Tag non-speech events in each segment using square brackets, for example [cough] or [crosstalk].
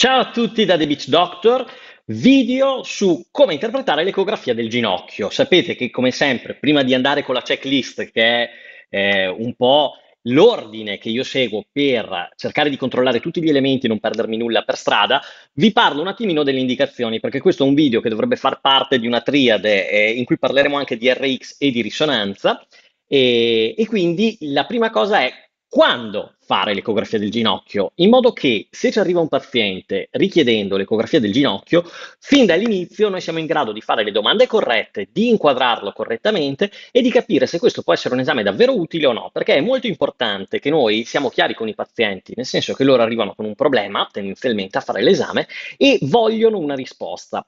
Ciao a tutti da The Beach Doctor, video su come interpretare l'ecografia del ginocchio. Sapete che come sempre, prima di andare con la checklist, che è eh, un po' l'ordine che io seguo per cercare di controllare tutti gli elementi e non perdermi nulla per strada, vi parlo un attimino delle indicazioni, perché questo è un video che dovrebbe far parte di una triade eh, in cui parleremo anche di RX e di risonanza. E, e quindi la prima cosa è quando fare l'ecografia del ginocchio, in modo che se ci arriva un paziente richiedendo l'ecografia del ginocchio, fin dall'inizio noi siamo in grado di fare le domande corrette, di inquadrarlo correttamente e di capire se questo può essere un esame davvero utile o no, perché è molto importante che noi siamo chiari con i pazienti, nel senso che loro arrivano con un problema, tendenzialmente a fare l'esame, e vogliono una risposta.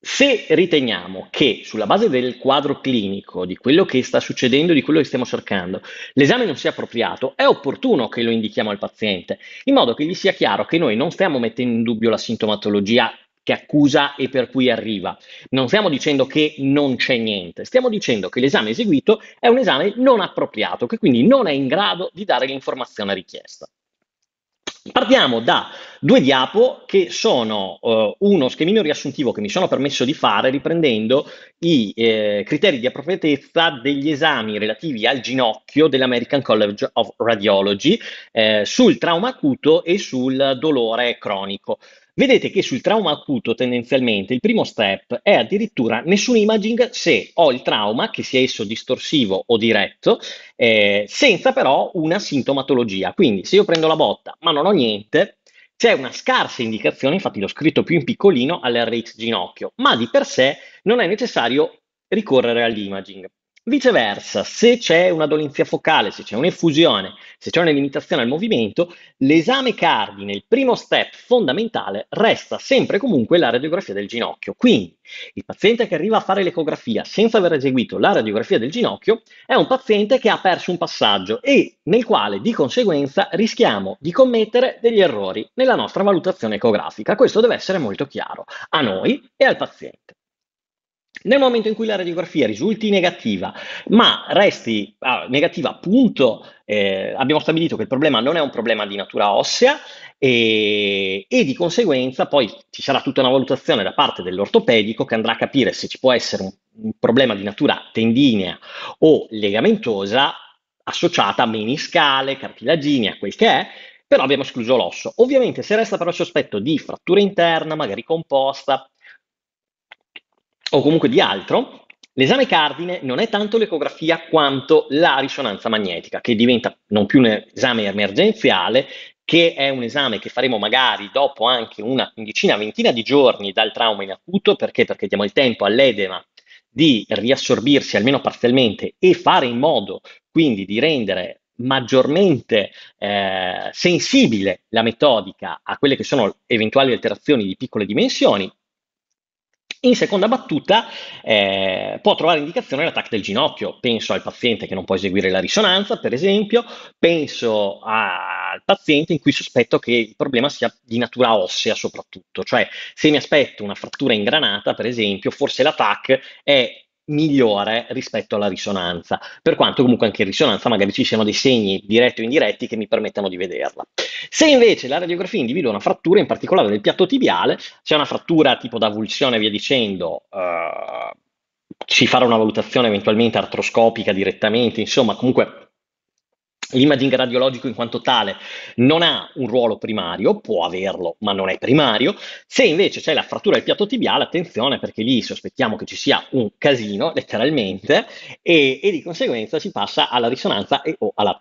Se riteniamo che sulla base del quadro clinico, di quello che sta succedendo, di quello che stiamo cercando, l'esame non sia appropriato, è opportuno che lo indichiamo al paziente, in modo che gli sia chiaro che noi non stiamo mettendo in dubbio la sintomatologia che accusa e per cui arriva. Non stiamo dicendo che non c'è niente, stiamo dicendo che l'esame eseguito è un esame non appropriato, che quindi non è in grado di dare l'informazione richiesta. Partiamo da due diapo che sono uh, uno schemino riassuntivo che mi sono permesso di fare riprendendo i eh, criteri di appropriatezza degli esami relativi al ginocchio dell'American College of Radiology eh, sul trauma acuto e sul dolore cronico. Vedete che sul trauma acuto tendenzialmente il primo step è addirittura nessun imaging se ho il trauma, che sia esso distorsivo o diretto, eh, senza però una sintomatologia. Quindi se io prendo la botta ma non ho niente, c'è una scarsa indicazione, infatti l'ho scritto più in piccolino all'RX ginocchio, ma di per sé non è necessario ricorrere all'imaging. Viceversa, se c'è una dolenzia focale, se c'è un'effusione, se c'è una limitazione al movimento, l'esame cardine, il primo step fondamentale, resta sempre comunque la radiografia del ginocchio. Quindi il paziente che arriva a fare l'ecografia senza aver eseguito la radiografia del ginocchio è un paziente che ha perso un passaggio e nel quale di conseguenza rischiamo di commettere degli errori nella nostra valutazione ecografica. Questo deve essere molto chiaro a noi e al paziente. Nel momento in cui la radiografia risulti negativa, ma resti ah, negativa, appunto, eh, abbiamo stabilito che il problema non è un problema di natura ossea e, e, di conseguenza poi ci sarà tutta una valutazione da parte dell'ortopedico che andrà a capire se ci può essere un, un problema di natura tendinea o legamentosa associata a meniscale, cartilaginea, quel che è, però abbiamo escluso l'osso. Ovviamente se resta però il sospetto di frattura interna, magari composta, o comunque di altro, l'esame cardine non è tanto l'ecografia quanto la risonanza magnetica, che diventa non più un esame emergenziale, che è un esame che faremo magari dopo anche una quindicina, ventina di giorni dal trauma in acuto, perché? Perché diamo il tempo all'edema di riassorbirsi almeno parzialmente e fare in modo quindi di rendere maggiormente eh, sensibile la metodica a quelle che sono eventuali alterazioni di piccole dimensioni in seconda battuta eh, può trovare indicazione l'attacco del ginocchio, penso al paziente che non può eseguire la risonanza, per esempio, penso al paziente in cui sospetto che il problema sia di natura ossea soprattutto, cioè se mi aspetto una frattura in granata, per esempio, forse l'attack è migliore rispetto alla risonanza, per quanto comunque anche in risonanza magari ci siano dei segni diretti o indiretti che mi permettano di vederla. Se invece la radiografia individua una frattura, in particolare del piatto tibiale, c'è cioè una frattura tipo da avulsione e via dicendo, eh, ci farà una valutazione eventualmente artroscopica direttamente, insomma, comunque L'imaging radiologico in quanto tale non ha un ruolo primario, può averlo, ma non è primario. Se invece c'è la frattura del piatto tibiale, attenzione perché lì sospettiamo che ci sia un casino, letteralmente, e, e di conseguenza si passa alla risonanza e, o alla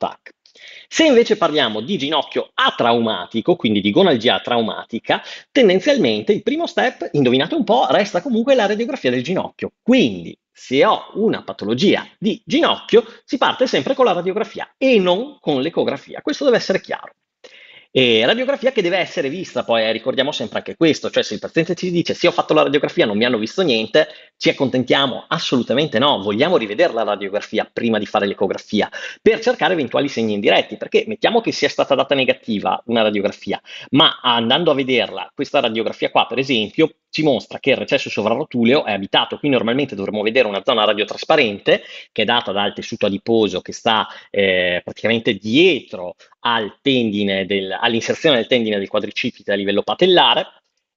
se invece parliamo di ginocchio atraumatico, quindi di gonalgia traumatica, tendenzialmente il primo step, indovinate un po', resta comunque la radiografia del ginocchio. Quindi, se ho una patologia di ginocchio, si parte sempre con la radiografia e non con l'ecografia. Questo deve essere chiaro. E radiografia che deve essere vista, poi eh, ricordiamo sempre anche questo, cioè se il paziente ci dice sì ho fatto la radiografia, non mi hanno visto niente, ci accontentiamo? Assolutamente no, vogliamo rivedere la radiografia prima di fare l'ecografia per cercare eventuali segni indiretti, perché mettiamo che sia stata data negativa una radiografia, ma andando a vederla, questa radiografia qua per esempio ci mostra che il recesso sovrarotuleo è abitato, quindi normalmente dovremmo vedere una zona radiotrasparente che è data dal tessuto adiposo che sta eh, praticamente dietro al del, all'inserzione del tendine del quadricipite a livello patellare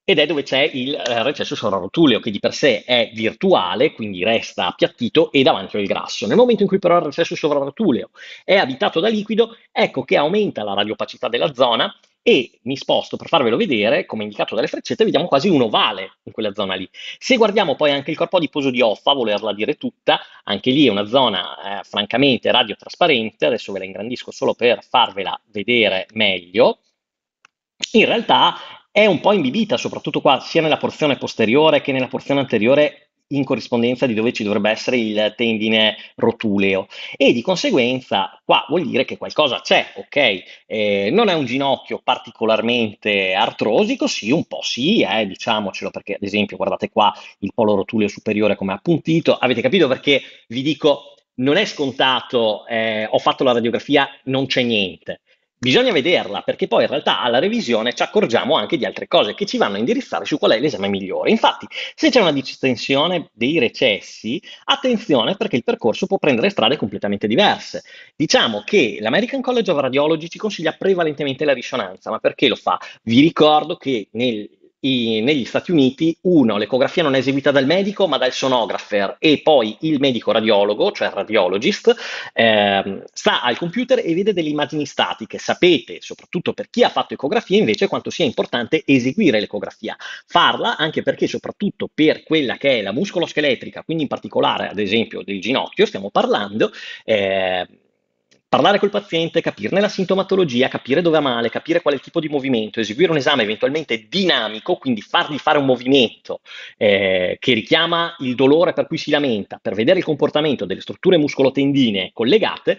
ed è dove c'è il eh, recesso sorarotuleo che di per sé è virtuale, quindi resta appiattito e davanti al grasso. Nel momento in cui però il recesso sorarotuleo è abitato da liquido, ecco che aumenta la radiopacità della zona e mi sposto per farvelo vedere, come indicato dalle freccette, vediamo quasi un ovale in quella zona lì. Se guardiamo poi anche il corpo adiposo di Offa, volerla dire tutta, anche lì è una zona eh, francamente radiotrasparente, adesso ve la ingrandisco solo per farvela vedere meglio. In realtà è un po' imbibita, soprattutto qua, sia nella porzione posteriore che nella porzione anteriore in corrispondenza di dove ci dovrebbe essere il tendine rotuleo e di conseguenza qua vuol dire che qualcosa c'è, ok? Eh, non è un ginocchio particolarmente artrosico, sì, un po' sì, eh, diciamocelo perché ad esempio guardate qua il polo rotuleo superiore come appuntito, avete capito perché vi dico non è scontato, eh, ho fatto la radiografia, non c'è niente bisogna vederla perché poi in realtà alla revisione ci accorgiamo anche di altre cose che ci vanno a indirizzare su qual è l'esame migliore. Infatti, se c'è una distensione dei recessi, attenzione perché il percorso può prendere strade completamente diverse. Diciamo che l'American College of Radiology ci consiglia prevalentemente la risonanza, ma perché lo fa? Vi ricordo che nel negli Stati Uniti, uno, l'ecografia non è eseguita dal medico ma dal sonografer e poi il medico radiologo, cioè il radiologist, eh, sta al computer e vede delle immagini statiche. Sapete, soprattutto per chi ha fatto ecografia, invece quanto sia importante eseguire l'ecografia, farla anche perché soprattutto per quella che è la muscoloscheletrica, quindi in particolare ad esempio del ginocchio, stiamo parlando, eh, Parlare col paziente, capirne la sintomatologia, capire dove ha male, capire qual è il tipo di movimento, eseguire un esame eventualmente dinamico, quindi fargli fare un movimento eh, che richiama il dolore per cui si lamenta, per vedere il comportamento delle strutture muscolotendine collegate,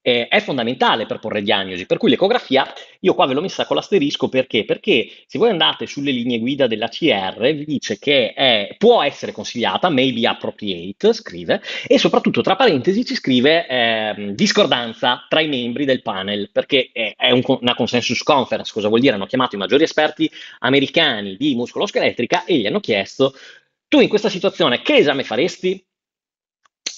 eh, è fondamentale per porre diagnosi, per cui l'ecografia io qua ve l'ho messa con l'asterisco perché? Perché se voi andate sulle linee guida dell'ACR vi dice che è, può essere consigliata, maybe appropriate, scrive, e soprattutto tra parentesi ci scrive eh, discordanza tra i membri del panel, perché è, è un, una consensus conference, cosa vuol dire? Hanno chiamato i maggiori esperti americani di muscoloscheletrica e gli hanno chiesto tu in questa situazione che esame faresti?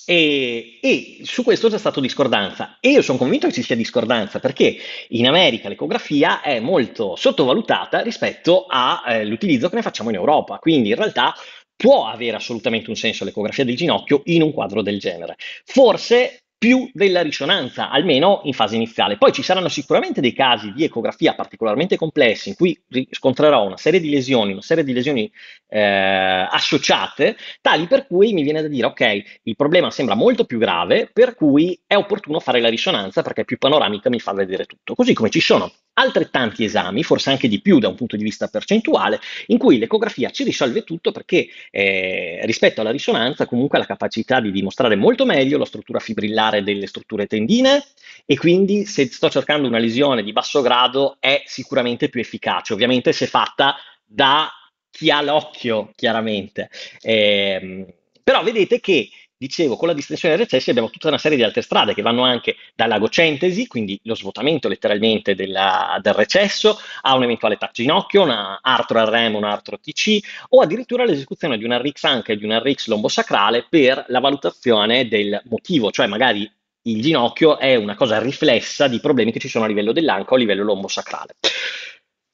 E, e, su questo c'è stata discordanza e io sono convinto che ci sia discordanza perché in America l'ecografia è molto sottovalutata rispetto all'utilizzo eh, che ne facciamo in Europa, quindi in realtà può avere assolutamente un senso l'ecografia del ginocchio in un quadro del genere. Forse più della risonanza, almeno in fase iniziale. Poi ci saranno sicuramente dei casi di ecografia particolarmente complessi in cui riscontrerò una serie di lesioni, una serie di lesioni eh, associate, tali per cui mi viene da dire, ok, il problema sembra molto più grave, per cui è opportuno fare la risonanza perché più panoramica mi fa vedere tutto. Così come ci sono altrettanti esami, forse anche di più da un punto di vista percentuale, in cui l'ecografia ci risolve tutto perché eh, rispetto alla risonanza comunque ha la capacità di dimostrare molto meglio la struttura fibrillare delle strutture tendine e quindi se sto cercando una lesione di basso grado è sicuramente più efficace, ovviamente se fatta da chi ha l'occhio chiaramente. Eh, però vedete che dicevo, con la distensione dei recessi abbiamo tutta una serie di altre strade che vanno anche dall'agocentesi, quindi lo svuotamento letteralmente della, del recesso, a un eventuale tac ginocchio, un artro RM, un artro TC, o addirittura l'esecuzione di una RIX anche di una RIX lombosacrale per la valutazione del motivo, cioè magari il ginocchio è una cosa riflessa di problemi che ci sono a livello dell'anca o a livello lombosacrale.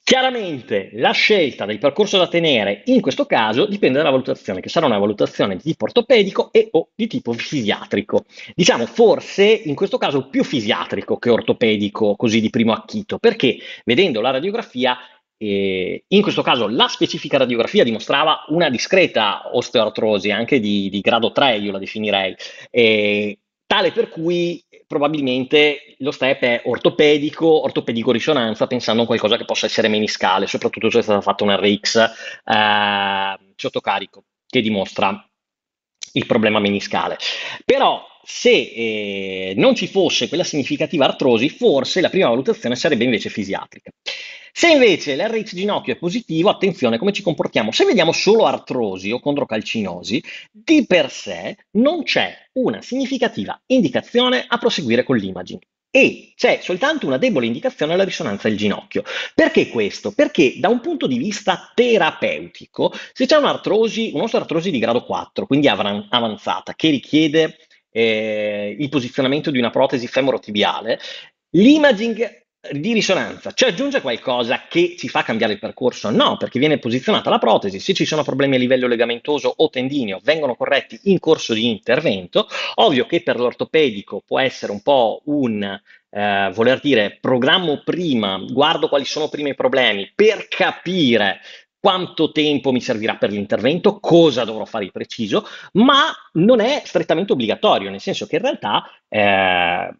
Chiaramente la scelta del percorso da tenere in questo caso dipende dalla valutazione, che sarà una valutazione di tipo ortopedico e o di tipo fisiatrico. Diciamo forse in questo caso più fisiatrico che ortopedico, così di primo acchito, perché vedendo la radiografia eh, in questo caso la specifica radiografia dimostrava una discreta osteoartrosi, anche di, di grado 3 io la definirei, eh, tale per cui probabilmente lo step è ortopedico, ortopedico risonanza, pensando a qualcosa che possa essere meniscale, soprattutto se è stata fatta un RX eh, sottocarico che dimostra il problema meniscale. Però se eh, non ci fosse quella significativa artrosi, forse la prima valutazione sarebbe invece fisiatrica. Se invece l'RX ginocchio è positivo, attenzione come ci comportiamo. Se vediamo solo artrosi o condrocalcinosi, di per sé non c'è una significativa indicazione a proseguire con l'imaging e c'è soltanto una debole indicazione alla risonanza del ginocchio. Perché questo? Perché da un punto di vista terapeutico, se c'è un'artrosi, un'osteoartrosi di grado 4, quindi avanzata, che richiede eh, il posizionamento di una protesi femorotibiale, l'imaging di risonanza ci aggiunge qualcosa che ci fa cambiare il percorso? No, perché viene posizionata la protesi, se ci sono problemi a livello legamentoso o tendineo vengono corretti in corso di intervento, ovvio che per l'ortopedico può essere un po' un eh, voler dire programmo prima, guardo quali sono prima i problemi per capire quanto tempo mi servirà per l'intervento, cosa dovrò fare di preciso, ma non è strettamente obbligatorio, nel senso che in realtà eh,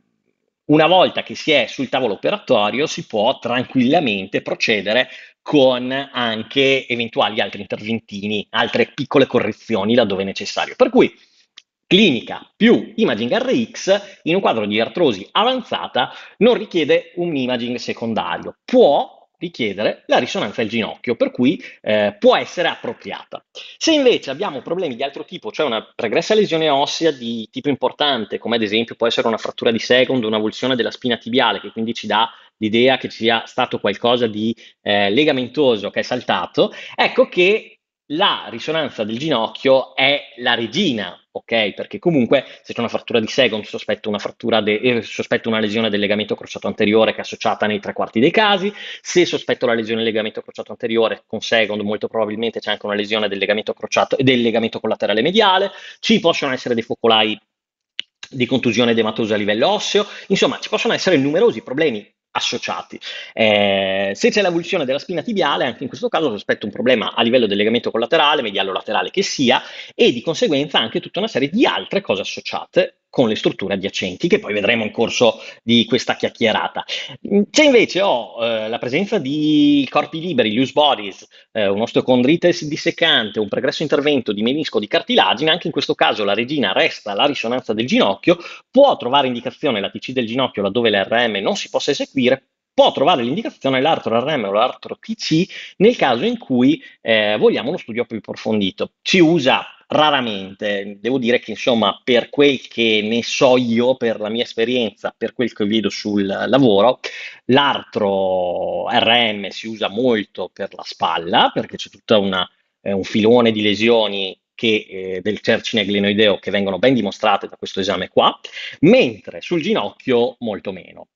una volta che si è sul tavolo operatorio si può tranquillamente procedere con anche eventuali altri interventini, altre piccole correzioni laddove necessario. Per cui clinica più imaging RX in un quadro di artrosi avanzata non richiede un imaging secondario. Può richiedere la risonanza del ginocchio, per cui eh, può essere appropriata. Se invece abbiamo problemi di altro tipo, cioè una pregressa lesione ossea di tipo importante, come ad esempio può essere una frattura di secondo, un'avulsione della spina tibiale, che quindi ci dà l'idea che ci sia stato qualcosa di eh, legamentoso che è saltato, ecco che la risonanza del ginocchio è la regina, ok? Perché comunque se c'è una frattura di sego, sospetto una, frattura de- eh, sospetto una lesione del legamento crociato anteriore che è associata nei tre quarti dei casi, se sospetto la lesione del legamento crociato anteriore con second molto probabilmente c'è anche una lesione del legamento crociato e del legamento collaterale mediale, ci possono essere dei focolai di contusione edematosa a livello osseo, insomma ci possono essere numerosi problemi associati. Eh, se c'è l'avulsione della spina tibiale, anche in questo caso sospetto un problema a livello del legamento collaterale, mediallo laterale che sia, e di conseguenza anche tutta una serie di altre cose associate con le strutture adiacenti, che poi vedremo in corso di questa chiacchierata. Se mm, invece ho oh, eh, la presenza di corpi liberi, loose bodies, eh, un'osteocondritis dissecante, un pregresso intervento di menisco di cartilagine, anche in questo caso la regina resta la risonanza del ginocchio, può trovare indicazione la TC del ginocchio laddove l'RM non si possa eseguire, può trovare l'indicazione l'artro RM o l'artro TC nel caso in cui eh, vogliamo uno studio più approfondito. Si usa raramente. Devo dire che, insomma, per quel che ne so io, per la mia esperienza, per quel che vedo sul lavoro, l'altro RM si usa molto per la spalla, perché c'è tutto eh, un filone di lesioni che, eh, del cercine glenoideo che vengono ben dimostrate da questo esame qua, mentre sul ginocchio molto meno.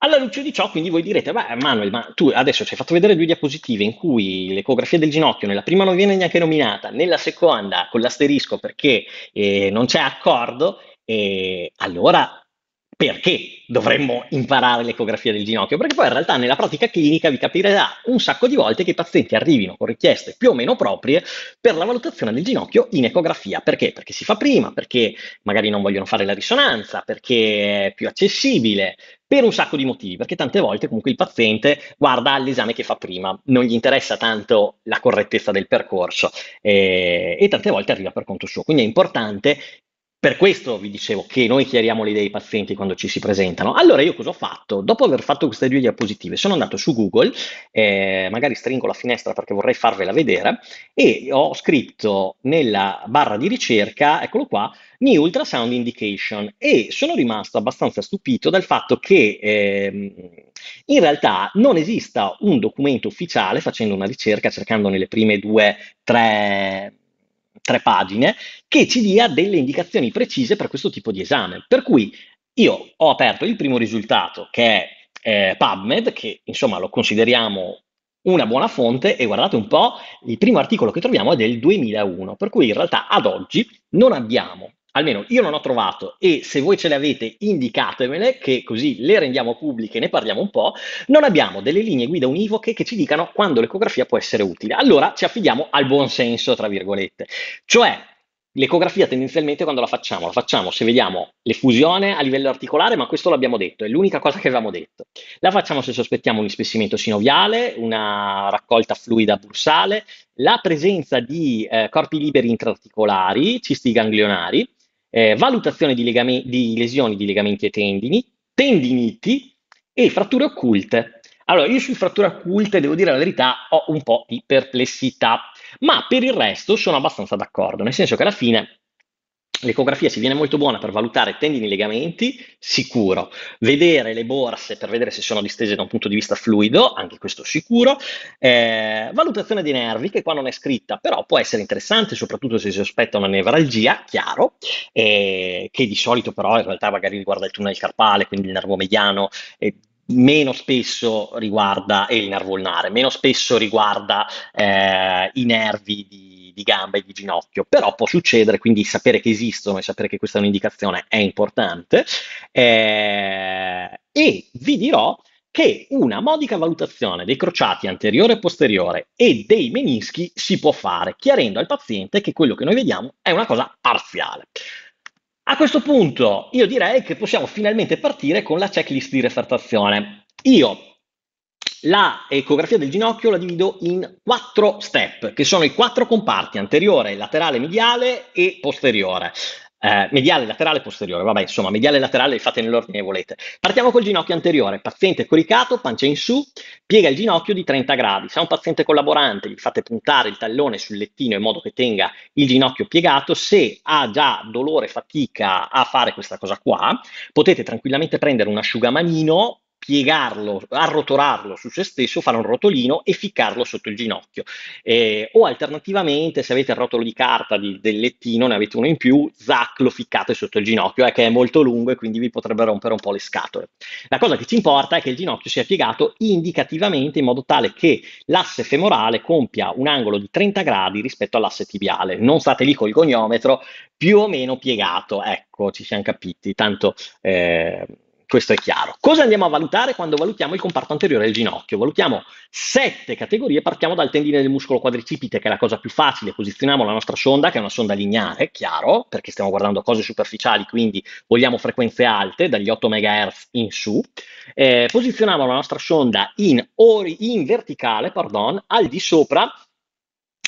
Alla luce di ciò, quindi voi direte, beh, Manuel, ma tu adesso ci hai fatto vedere due diapositive in cui l'ecografia del ginocchio nella prima non viene neanche nominata, nella seconda con l'asterisco perché eh, non c'è accordo, e allora perché dovremmo imparare l'ecografia del ginocchio? Perché poi in realtà nella pratica clinica vi capirà un sacco di volte che i pazienti arrivino con richieste più o meno proprie per la valutazione del ginocchio in ecografia. Perché? Perché si fa prima, perché magari non vogliono fare la risonanza, perché è più accessibile, per un sacco di motivi, perché tante volte comunque il paziente guarda all'esame che fa prima, non gli interessa tanto la correttezza del percorso eh, e tante volte arriva per conto suo. Quindi è importante per questo vi dicevo che noi chiariamo le idee ai pazienti quando ci si presentano. Allora io cosa ho fatto? Dopo aver fatto queste due diapositive sono andato su Google, eh, magari stringo la finestra perché vorrei farvela vedere, e ho scritto nella barra di ricerca, eccolo qua, New Ultrasound Indication e sono rimasto abbastanza stupito dal fatto che eh, in realtà non esista un documento ufficiale facendo una ricerca, cercando nelle prime due, tre tre pagine, che ci dia delle indicazioni precise per questo tipo di esame. Per cui io ho aperto il primo risultato che è eh, PubMed, che insomma lo consideriamo una buona fonte e guardate un po', il primo articolo che troviamo è del 2001, per cui in realtà ad oggi non abbiamo almeno io non ho trovato e se voi ce le avete indicatemele che così le rendiamo pubbliche e ne parliamo un po', non abbiamo delle linee guida univoche che ci dicano quando l'ecografia può essere utile. Allora ci affidiamo al buon senso, tra virgolette. Cioè, l'ecografia tendenzialmente quando la facciamo? La facciamo se vediamo l'effusione a livello articolare, ma questo l'abbiamo detto, è l'unica cosa che avevamo detto. La facciamo se sospettiamo un ispessimento sinoviale, una raccolta fluida bursale, la presenza di eh, corpi liberi intraarticolari, cisti ganglionari, eh, valutazione di, legame, di lesioni di legamenti e tendini, tendiniti e fratture occulte. Allora, io su fratture occulte, devo dire la verità, ho un po' di perplessità, ma per il resto sono abbastanza d'accordo, nel senso che alla fine L'ecografia si viene molto buona per valutare tendini legamenti, sicuro. Vedere le borse per vedere se sono distese da un punto di vista fluido, anche questo sicuro. Eh, valutazione dei nervi, che qua non è scritta, però può essere interessante, soprattutto se si sospetta una nevralgia, chiaro, eh, che di solito però in realtà magari riguarda il tunnel carpale, quindi il nervo mediano. Eh, meno spesso riguarda, e il nervo ulnare, meno spesso riguarda eh, i nervi di, di gamba e di ginocchio, però può succedere, quindi sapere che esistono e sapere che questa è un'indicazione è importante. Eh, e vi dirò che una modica valutazione dei crociati anteriore e posteriore e dei menischi si può fare, chiarendo al paziente che quello che noi vediamo è una cosa parziale. A questo punto io direi che possiamo finalmente partire con la checklist di refertazione. Io la ecografia del ginocchio la divido in quattro step, che sono i quattro comparti anteriore, laterale, mediale e posteriore. Eh, mediale, laterale, posteriore, vabbè, insomma, mediale e laterale li fate nell'ordine che volete. Partiamo col ginocchio anteriore, paziente coricato, pancia in su, piega il ginocchio di 30 gradi. Se è un paziente collaborante, gli fate puntare il tallone sul lettino in modo che tenga il ginocchio piegato. Se ha già dolore, fatica a fare questa cosa qua, potete tranquillamente prendere un asciugamanino, piegarlo, arrotolarlo su se stesso, fare un rotolino e ficcarlo sotto il ginocchio. Eh, o alternativamente, se avete il rotolo di carta di, del lettino, ne avete uno in più, zac, lo ficcate sotto il ginocchio, eh, che è molto lungo e quindi vi potrebbe rompere un po' le scatole. La cosa che ci importa è che il ginocchio sia piegato indicativamente in modo tale che l'asse femorale compia un angolo di 30 gradi rispetto all'asse tibiale. Non state lì col goniometro più o meno piegato, ecco, ci siamo capiti, tanto... Eh, questo è chiaro. Cosa andiamo a valutare quando valutiamo il comparto anteriore del ginocchio? Valutiamo sette categorie, partiamo dal tendine del muscolo quadricipite, che è la cosa più facile, posizioniamo la nostra sonda, che è una sonda lineare, chiaro, perché stiamo guardando cose superficiali, quindi vogliamo frequenze alte, dagli 8 MHz in su. Eh, posizioniamo la nostra sonda in, ori- in verticale, pardon, al di sopra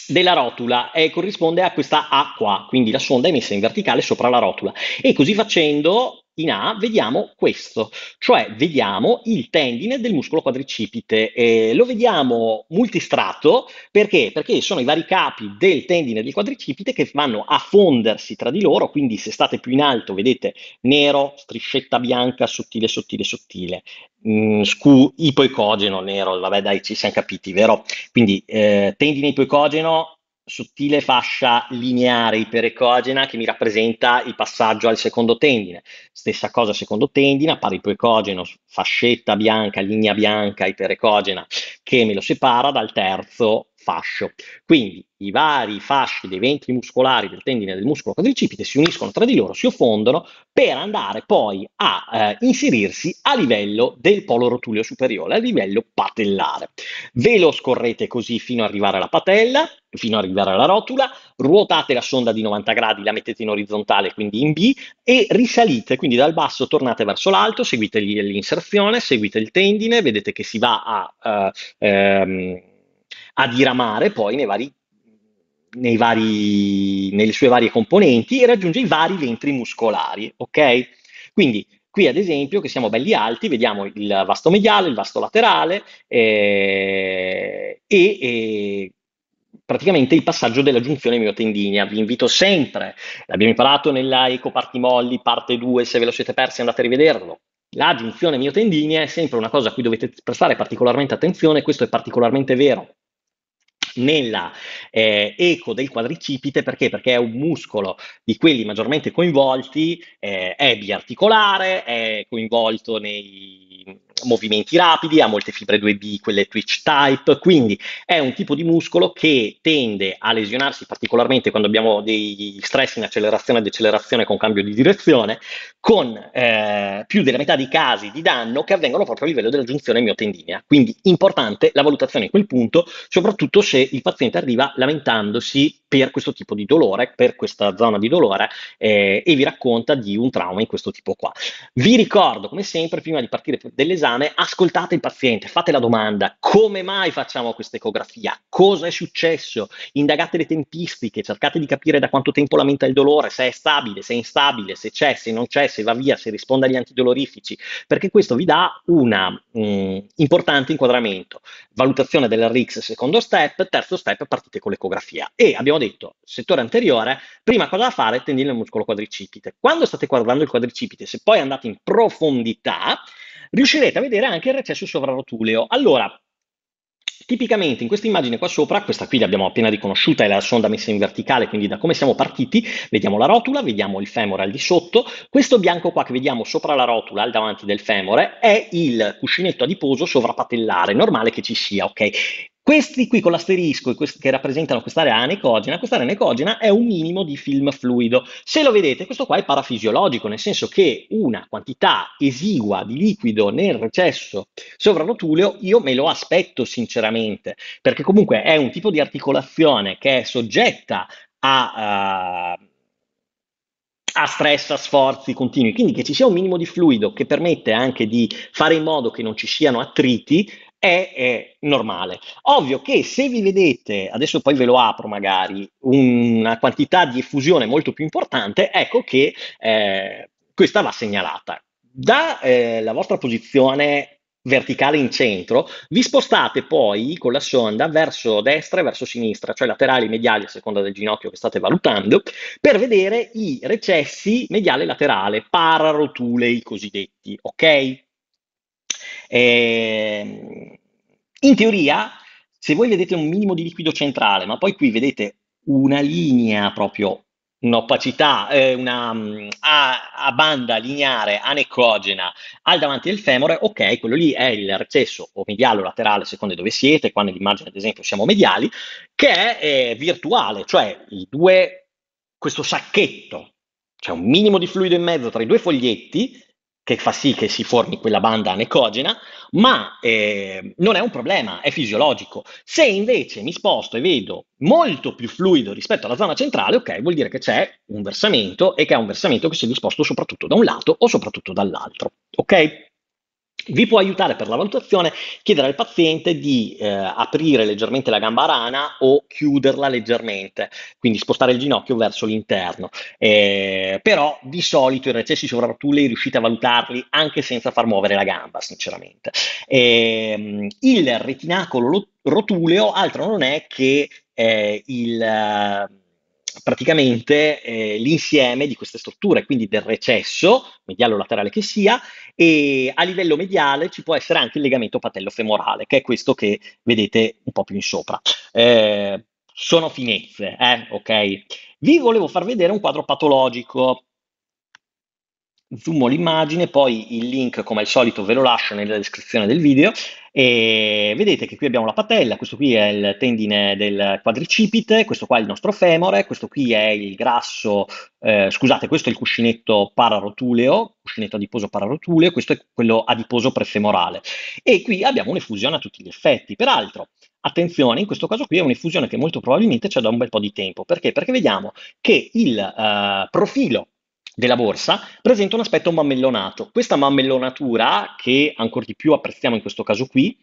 della rotula e corrisponde a questa A qua, quindi la sonda è messa in verticale sopra la rotula e così facendo in A vediamo questo, cioè vediamo il tendine del muscolo quadricipite. E lo vediamo multistrato perché? perché? sono i vari capi del tendine del quadricipite che vanno a fondersi tra di loro, quindi se state più in alto vedete nero, striscetta bianca, sottile, sottile, sottile, mm, scu, ipoicogeno, nero, vabbè dai ci siamo capiti, vero? Quindi eh, tendine ipoicogeno sottile fascia lineare iperecogena che mi rappresenta il passaggio al secondo tendine. Stessa cosa secondo tendine, appare ipoecogeno, fascetta bianca, linea bianca iperecogena che me lo separa dal terzo fascio. Quindi i vari fasci dei ventri muscolari del tendine del muscolo quadricipite si uniscono tra di loro, si affondono per andare poi a eh, inserirsi a livello del polo rotuleo superiore, a livello patellare. Ve lo scorrete così fino ad arrivare alla patella, fino ad arrivare alla rotula, ruotate la sonda di 90 gradi, la mettete in orizzontale, quindi in B, e risalite, quindi dal basso tornate verso l'alto, seguite l'inserzione, seguite il tendine, vedete che si va a... Uh, um, a diramare poi nei vari, nei vari, nelle sue varie componenti e raggiunge i vari ventri muscolari, ok? Quindi Qui ad esempio, che siamo belli alti, vediamo il vasto mediale, il vasto laterale eh, e, e, praticamente il passaggio della giunzione miotendinea. Vi invito sempre, l'abbiamo imparato nella Eco Parti Molli, parte 2, se ve lo siete persi andate a rivederlo. La giunzione miotendinea è sempre una cosa a cui dovete prestare particolarmente attenzione, questo è particolarmente vero nella eh, eco del quadricipite perché? perché? è un muscolo di quelli maggiormente coinvolti, eh, è biarticolare, è coinvolto nei, movimenti rapidi, ha molte fibre 2B, quelle twitch type, quindi è un tipo di muscolo che tende a lesionarsi particolarmente quando abbiamo dei stress in accelerazione e decelerazione con cambio di direzione, con eh, più della metà dei casi di danno che avvengono proprio a livello della giunzione miotendinea. Quindi importante la valutazione in quel punto, soprattutto se il paziente arriva lamentandosi per questo tipo di dolore, per questa zona di dolore eh, e vi racconta di un trauma in questo tipo qua. Vi ricordo, come sempre, prima di partire dell'esame, ascoltate il paziente, fate la domanda, come mai facciamo questa ecografia? Cosa è successo? Indagate le tempistiche, cercate di capire da quanto tempo lamenta il dolore, se è stabile, se è instabile, se c'è, se non c'è, se va via, se risponde agli antidolorifici, perché questo vi dà un mm, importante inquadramento. Valutazione dell'RX secondo step, terzo step partite con l'ecografia. E abbiamo abbiamo detto settore anteriore, prima cosa da fare è tendere il muscolo quadricipite. Quando state guardando il quadricipite, se poi andate in profondità, riuscirete a vedere anche il recesso sovrarotuleo. Allora, Tipicamente in questa immagine qua sopra, questa qui l'abbiamo appena riconosciuta, è la sonda messa in verticale, quindi da come siamo partiti, vediamo la rotula, vediamo il femore al di sotto, questo bianco qua che vediamo sopra la rotula, al davanti del femore, è il cuscinetto adiposo sovrapatellare, normale che ci sia, ok? Questi qui con l'asterisco che rappresentano quest'area anecogena, quest'area anecogena è un minimo di film fluido. Se lo vedete, questo qua è parafisiologico, nel senso che una quantità esigua di liquido nel recesso sovranotuleo, io me lo aspetto sinceramente veramente, perché comunque è un tipo di articolazione che è soggetta a... Uh, a stress, a sforzi continui. Quindi che ci sia un minimo di fluido che permette anche di fare in modo che non ci siano attriti è, è normale. Ovvio che se vi vedete, adesso poi ve lo apro magari, una quantità di effusione molto più importante, ecco che eh, questa va segnalata. Dalla eh, vostra posizione verticale in centro, vi spostate poi con la sonda verso destra e verso sinistra, cioè laterali, e mediali a seconda del ginocchio che state valutando, per vedere i recessi mediale e laterale, pararotulei cosiddetti, ok? Eh, in teoria, se voi vedete un minimo di liquido centrale, ma poi qui vedete una linea proprio un'opacità, eh, una mm, a, a, banda lineare anecogena al davanti del femore, ok, quello lì è il recesso o mediale o laterale, secondo dove siete, qua nell'immagine ad esempio siamo mediali, che è eh, virtuale, cioè i due, questo sacchetto, c'è cioè un minimo di fluido in mezzo tra i due foglietti che fa sì che si formi quella banda anecogena, ma eh, non è un problema, è fisiologico. Se invece mi sposto e vedo molto più fluido rispetto alla zona centrale, ok, vuol dire che c'è un versamento e che è un versamento che si è disposto soprattutto da un lato o soprattutto dall'altro, ok? Vi può aiutare per la valutazione chiedere al paziente di eh, aprire leggermente la gamba rana o chiuderla leggermente, quindi spostare il ginocchio verso l'interno. Eh, però di solito i recessi sovrarotuli riuscite a valutarli anche senza far muovere la gamba, sinceramente. Eh, il retinacolo rotuleo altro non è che eh, il praticamente eh, l'insieme di queste strutture, quindi del recesso, mediale o laterale che sia, e a livello mediale ci può essere anche il legamento patello-femorale, che è questo che vedete un po' più in sopra. Eh, sono finezze, eh? ok? Vi volevo far vedere un quadro patologico zoom l'immagine, poi il link come al solito ve lo lascio nella descrizione del video e vedete che qui abbiamo la patella, questo qui è il tendine del quadricipite, questo qua è il nostro femore, questo qui è il grasso, eh, scusate, questo è il cuscinetto pararotuleo, cuscinetto adiposo pararotuleo, questo è quello adiposo prefemorale e qui abbiamo un'effusione a tutti gli effetti. Peraltro, attenzione, in questo caso qui è un'effusione che molto probabilmente c'è da un bel po' di tempo, perché? Perché vediamo che il eh, profilo della borsa, presenta un aspetto mammellonato. Questa mammellonatura, che ancora di più apprezziamo in questo caso qui,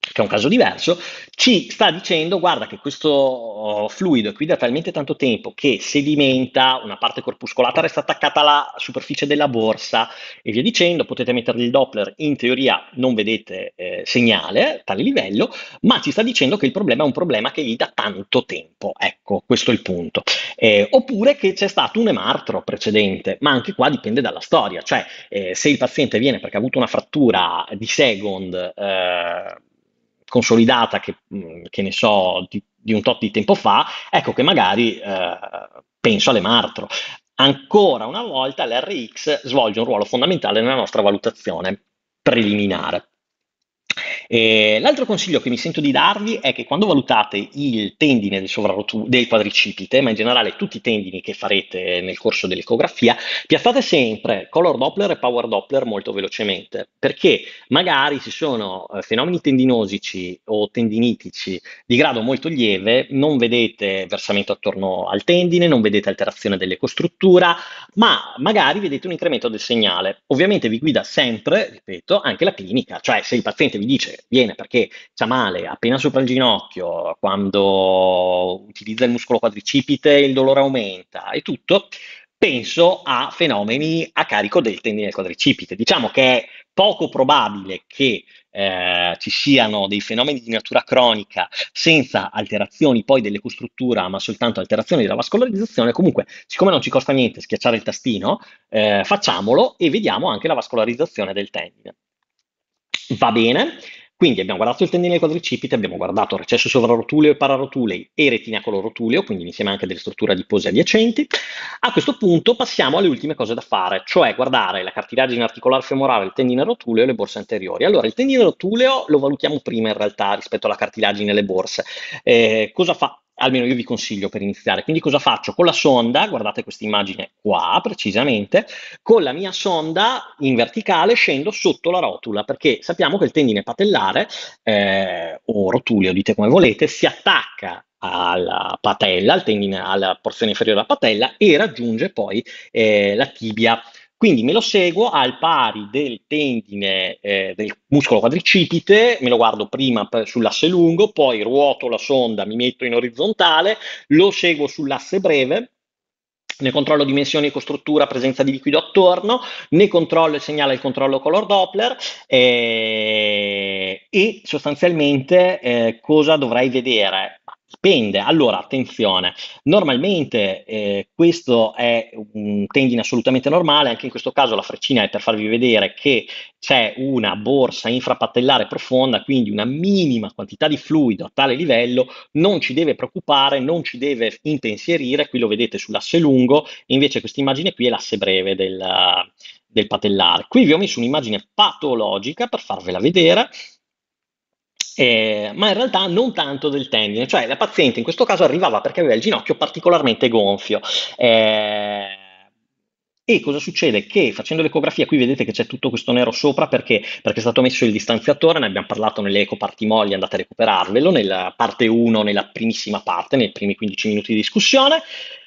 che è un caso diverso, ci sta dicendo guarda che questo oh, fluido è qui da talmente tanto tempo che sedimenta, una parte corpuscolata resta attaccata alla superficie della borsa e via dicendo, potete mettergli il Doppler, in teoria non vedete eh, segnale a tale livello, ma ci sta dicendo che il problema è un problema che gli dà tanto tempo, ecco, questo è il punto. Eh, oppure che c'è stato un emartro precedente, ma anche qua dipende dalla storia, cioè eh, se il paziente viene perché ha avuto una frattura di second, eh, consolidata che, mm, che ne so di, di, un tot di tempo fa, ecco che magari eh, penso alle Martro. Ancora una volta l'RX svolge un ruolo fondamentale nella nostra valutazione preliminare. Eh, l'altro consiglio che mi sento di darvi è che quando valutate il tendine del, sovrarrotu- del quadricipite, ma in generale tutti i tendini che farete nel corso dell'ecografia, piazzate sempre color Doppler e power Doppler molto velocemente, perché magari ci sono eh, fenomeni tendinosici o tendinitici di grado molto lieve, non vedete versamento attorno al tendine, non vedete alterazione dell'ecostruttura, ma magari vedete un incremento del segnale. Ovviamente vi guida sempre, ripeto, anche la clinica, cioè se il paziente vi dice viene perché c'ha male appena sopra il ginocchio, quando utilizza il muscolo quadricipite il dolore aumenta e tutto, penso a fenomeni a carico del tendine quadricipite. Diciamo che è poco probabile che eh, ci siano dei fenomeni di natura cronica senza alterazioni poi dell'ecostruttura, ma soltanto alterazioni della vascolarizzazione. Comunque, siccome non ci costa niente schiacciare il tastino, eh, facciamolo e vediamo anche la vascolarizzazione del tendine. Va bene. Quindi abbiamo guardato il tendine quadricipite, abbiamo guardato il recesso sovrarotuleo e pararotuleo e retina colorotuleo, quindi insieme anche delle strutture adipose adiacenti. A questo punto passiamo alle ultime cose da fare, cioè guardare la cartilagine articolare femorale, il tendine rotuleo e le borse anteriori. Allora, il tendine rotuleo lo valutiamo prima in realtà rispetto alla cartilagine e alle borse. Eh, cosa fa? almeno io vi consiglio per iniziare. Quindi cosa faccio? Con la sonda, guardate questa immagine qua precisamente, con la mia sonda in verticale scendo sotto la rotula perché sappiamo che il tendine patellare eh, o rotulio, dite come volete, si attacca alla patella, al tendine, alla porzione inferiore della patella e raggiunge poi eh, la tibia quindi me lo seguo al pari del tendine eh, del muscolo quadricipite, me lo guardo prima per, sull'asse lungo, poi ruoto la sonda, mi metto in orizzontale, lo seguo sull'asse breve, ne controllo dimensioni e costruttura, presenza di liquido attorno, ne controllo il segnale il controllo color Doppler eh, e sostanzialmente eh, cosa dovrei vedere? Dipende, allora attenzione, normalmente eh, questo è un tendine assolutamente normale, anche in questo caso la freccina è per farvi vedere che c'è una borsa infrapatellare profonda, quindi una minima quantità di fluido a tale livello, non ci deve preoccupare, non ci deve intensierire, qui lo vedete sull'asse lungo, invece questa immagine qui è l'asse breve del, del patellare. Qui vi ho messo un'immagine patologica per farvela vedere, eh, ma in realtà non tanto del tendine, cioè la paziente in questo caso arrivava perché aveva il ginocchio particolarmente gonfio. Eh, e cosa succede? Che facendo l'ecografia, qui vedete che c'è tutto questo nero sopra perché, perché è stato messo il distanziatore, ne abbiamo parlato nelle ecoparti moglie, andate a recuperarvelo, nella parte 1, nella primissima parte, nei primi 15 minuti di discussione.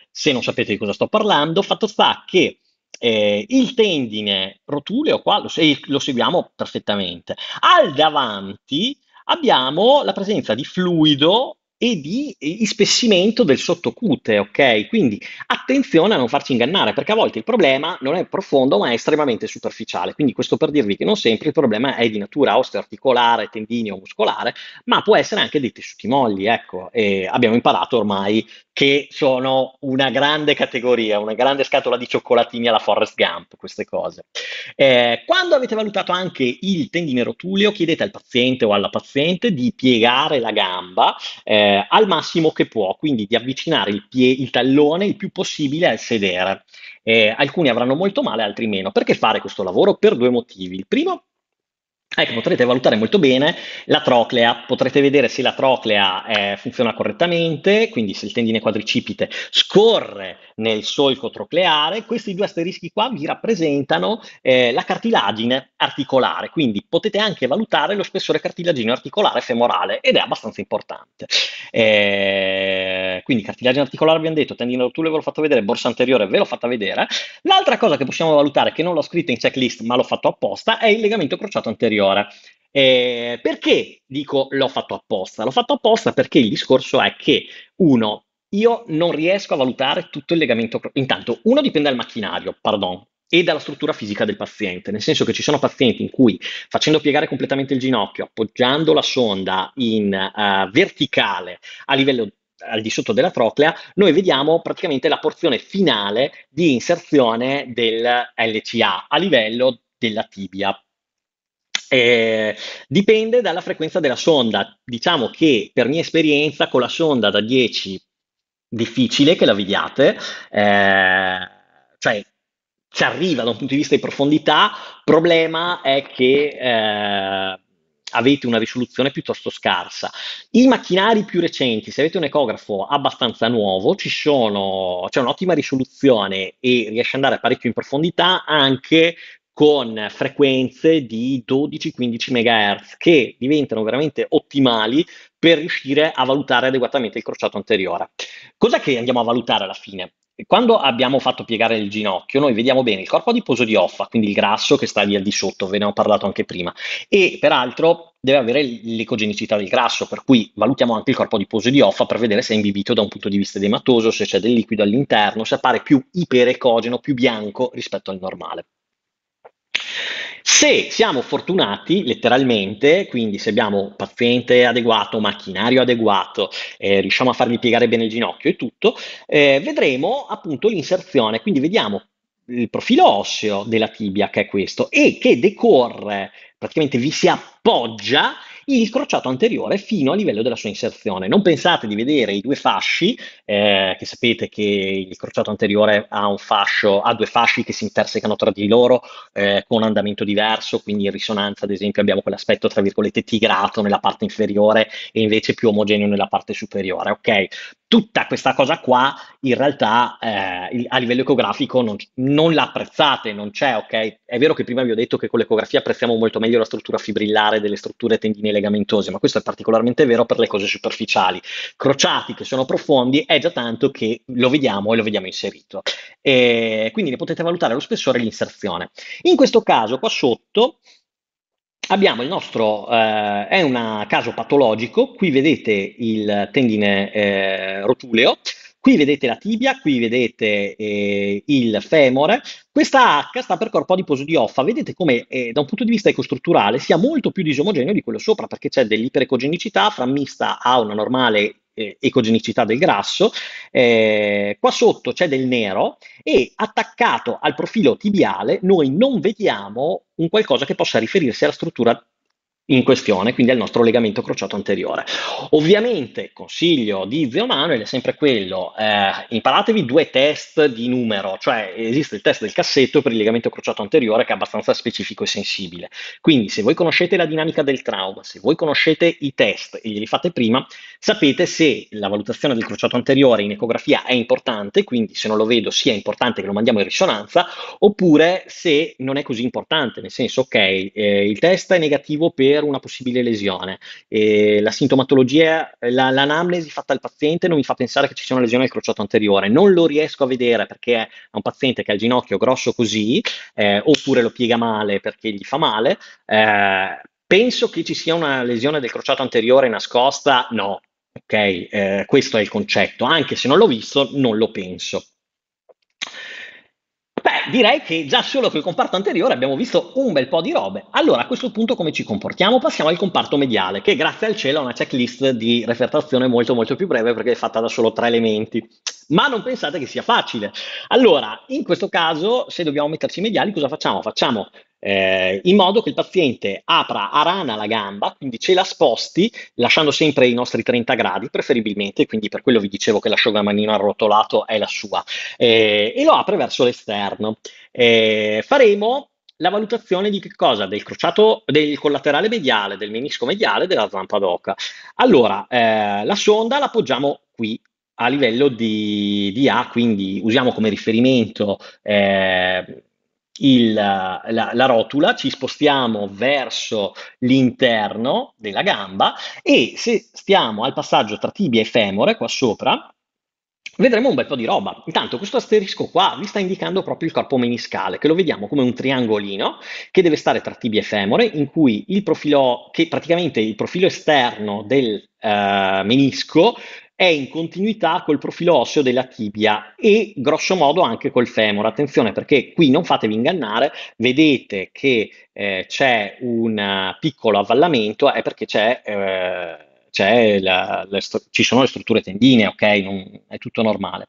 Se non sapete di cosa sto parlando, fatto sta che eh, il tendine rotuleo qua lo, lo seguiamo perfettamente. Al davanti abbiamo la presenza di fluido e di ispessimento del sottocute, ok? Quindi attenzione a non farci ingannare, perché a volte il problema non è profondo, ma è estremamente superficiale. Quindi questo per dirvi che non sempre il problema è di natura osteoarticolare, tendineo, muscolare, ma può essere anche dei tessuti molli, ecco. E abbiamo imparato ormai che sono una grande categoria, una grande scatola di cioccolatini alla Forrest Gump, queste cose. Eh, quando avete valutato anche il tendine rotuleo, chiedete al paziente o alla paziente di piegare la gamba, eh, eh, al massimo che può, quindi di avvicinare il, pie- il tallone il più possibile al sedere. Eh, alcuni avranno molto male, altri meno. Perché fare questo lavoro? Per due motivi. Il primo è che potrete valutare molto bene la troclea, potrete vedere se la troclea eh, funziona correttamente, quindi se il tendine quadricipite scorre nel solco trocleare, questi due asterischi qua vi rappresentano eh, la cartilagine articolare, quindi potete anche valutare lo spessore cartilagineo articolare femorale ed è abbastanza importante. Eh, quindi cartilagine articolare abbiamo detto, tendine rotule ve l'ho fatto vedere, borsa anteriore ve l'ho fatta vedere. L'altra cosa che possiamo valutare, che non l'ho scritta in checklist ma l'ho fatto apposta, è il legamento crociato anteriore. Eh, perché dico l'ho fatto apposta? L'ho fatto apposta perché il discorso è che uno, io non riesco a valutare tutto il legamento. Intanto, uno dipende dal macchinario, pardon, e dalla struttura fisica del paziente, nel senso che ci sono pazienti in cui facendo piegare completamente il ginocchio, appoggiando la sonda in uh, verticale a livello al di sotto della troclea, noi vediamo praticamente la porzione finale di inserzione del LCA a livello della tibia. Eh, dipende dalla frequenza della sonda. Diciamo che per mia esperienza con la sonda da 10 difficile che la vediate, eh, cioè ci arriva da un punto di vista di profondità, il problema è che eh, avete una risoluzione piuttosto scarsa. I macchinari più recenti, se avete un ecografo abbastanza nuovo, sono, c'è un'ottima risoluzione e riesce ad andare parecchio in profondità anche con frequenze di 12-15 MHz che diventano veramente ottimali per riuscire a valutare adeguatamente il crociato anteriore. Cos'è che andiamo a valutare alla fine? Quando abbiamo fatto piegare il ginocchio, noi vediamo bene il corpo adiposo di Hoffa, quindi il grasso che sta lì al di sotto, ve ne ho parlato anche prima, e peraltro deve avere l'ecogenicità del grasso, per cui valutiamo anche il corpo adiposo di Hoffa per vedere se è imbibito da un punto di vista edematoso, se c'è del liquido all'interno, se appare più iperecogeno, più bianco rispetto al normale. Se siamo fortunati, letteralmente, quindi se abbiamo paziente adeguato, macchinario adeguato, eh, riusciamo a fargli piegare bene il ginocchio e tutto, eh, vedremo appunto l'inserzione, quindi vediamo il profilo osseo della tibia, che è questo, e che decorre, praticamente vi si appoggia il crociato anteriore fino a livello della sua inserzione. Non pensate di vedere i due fasci, eh, che sapete che il crociato anteriore ha, un fascio, ha due fasci che si intersecano tra di loro eh, con andamento diverso, quindi in risonanza ad esempio abbiamo quell'aspetto tra virgolette tigrato nella parte inferiore e invece più omogeneo nella parte superiore, ok? Tutta questa cosa qua in realtà eh, a livello ecografico non, non la non c'è, ok? È vero che prima vi ho detto che con l'ecografia apprezziamo molto meglio la struttura fibrillare delle strutture tendine linee legamentose, ma questo è particolarmente vero per le cose superficiali. Crociati che sono profondi è già tanto che lo vediamo e lo vediamo inserito. E quindi ne potete valutare lo spessore e l'inserzione. In questo caso qua sotto abbiamo il nostro, eh, è un caso patologico, qui vedete il tendine eh, rotuleo, Qui vedete la tibia, qui vedete eh, il femore. Questa H sta per corpo adiposo di Hoffa. Vedete come eh, da un punto di vista ecostrutturale sia molto più disomogeneo di quello sopra perché c'è dell'iperecogenicità frammista a una normale eh, ecogenicità del grasso, eh, qua sotto c'è del nero e attaccato al profilo tibiale noi non vediamo un qualcosa che possa riferirsi alla struttura in questione, quindi al nostro legamento crociato anteriore. Ovviamente consiglio di Zio Manuel è sempre quello, eh, imparatevi due test di numero, cioè esiste il test del cassetto per il legamento crociato anteriore che è abbastanza specifico e sensibile. Quindi se voi conoscete la dinamica del trauma, se voi conoscete i test e li fate prima, sapete se la valutazione del crociato anteriore in ecografia è importante, quindi se non lo vedo sia importante che lo mandiamo in risonanza, oppure se non è così importante, nel senso ok, eh, il test è negativo per per una possibile lesione. E la sintomatologia, la, l'anamnesi fatta al paziente non mi fa pensare che ci sia una lesione al crociato anteriore, non lo riesco a vedere perché è un paziente che ha il ginocchio grosso così, eh, oppure lo piega male perché gli fa male. Eh, penso che ci sia una lesione del crociato anteriore nascosta, no. Ok, eh, questo è il concetto, anche se non l'ho visto, non lo penso. Beh, direi che già solo col comparto anteriore abbiamo visto un bel po' di robe. Allora, a questo punto come ci comportiamo? Passiamo al comparto mediale, che grazie al cielo ha una checklist di refertazione molto molto più breve perché è fatta da solo tre elementi. Ma non pensate che sia facile. Allora, in questo caso, se dobbiamo metterci i mediali, cosa facciamo? Facciamo eh, in modo che il paziente apra a rana la gamba, quindi ce la sposti, lasciando sempre i nostri 30 gradi preferibilmente, quindi per quello vi dicevo che l'asciugamanino arrotolato è la sua, eh, e lo apre verso l'esterno. Eh, faremo la valutazione di che cosa? Del crociato, del collaterale mediale, del menisco mediale, della zampa d'oca. Allora, eh, la sonda la appoggiamo qui a livello di, di A, quindi usiamo come riferimento eh, il, la, la, rotula, ci spostiamo verso l'interno della gamba e se stiamo al passaggio tra tibia e femore qua sopra, vedremo un bel po' di roba. Intanto questo asterisco qua vi sta indicando proprio il corpo meniscale, che lo vediamo come un triangolino che deve stare tra tibia e femore, in cui il profilo, che praticamente il profilo esterno del eh, menisco è in continuità col profilo osseo della tibia e grosso modo anche col femore. Attenzione perché qui non fatevi ingannare, vedete che eh, c'è un eh, piccolo avvallamento, è perché c'è... Eh, la, la, ci sono le strutture tendine, ok? Non, è tutto normale.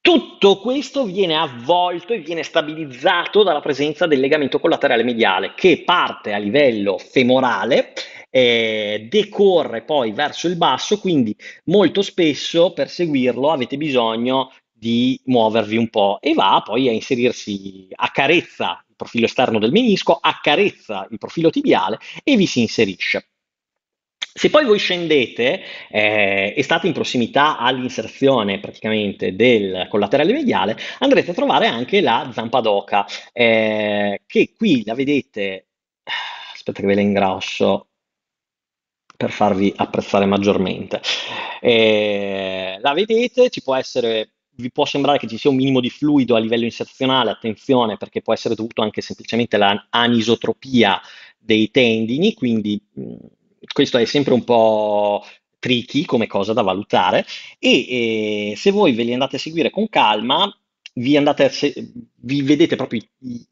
Tutto questo viene avvolto e viene stabilizzato dalla presenza del legamento collaterale mediale che parte a livello femorale eh, decorre poi verso il basso, quindi molto spesso per seguirlo avete bisogno di muovervi un po' e va poi a inserirsi, accarezza il profilo esterno del menisco, accarezza il profilo tibiale e vi si inserisce. Se poi voi scendete eh, e state in prossimità all'inserzione praticamente del collaterale mediale, andrete a trovare anche la zampa d'oca, eh, che qui la vedete, aspetta che ve la ingrosso, per farvi apprezzare maggiormente. E la vedete, ci può essere vi può sembrare che ci sia un minimo di fluido a livello inserzionale, attenzione perché può essere dovuto anche semplicemente all'anisotropia dei tendini, quindi questo è sempre un po' tricky come cosa da valutare e eh, se voi ve li andate a seguire con calma, vi, andate se- vi vedete proprio i,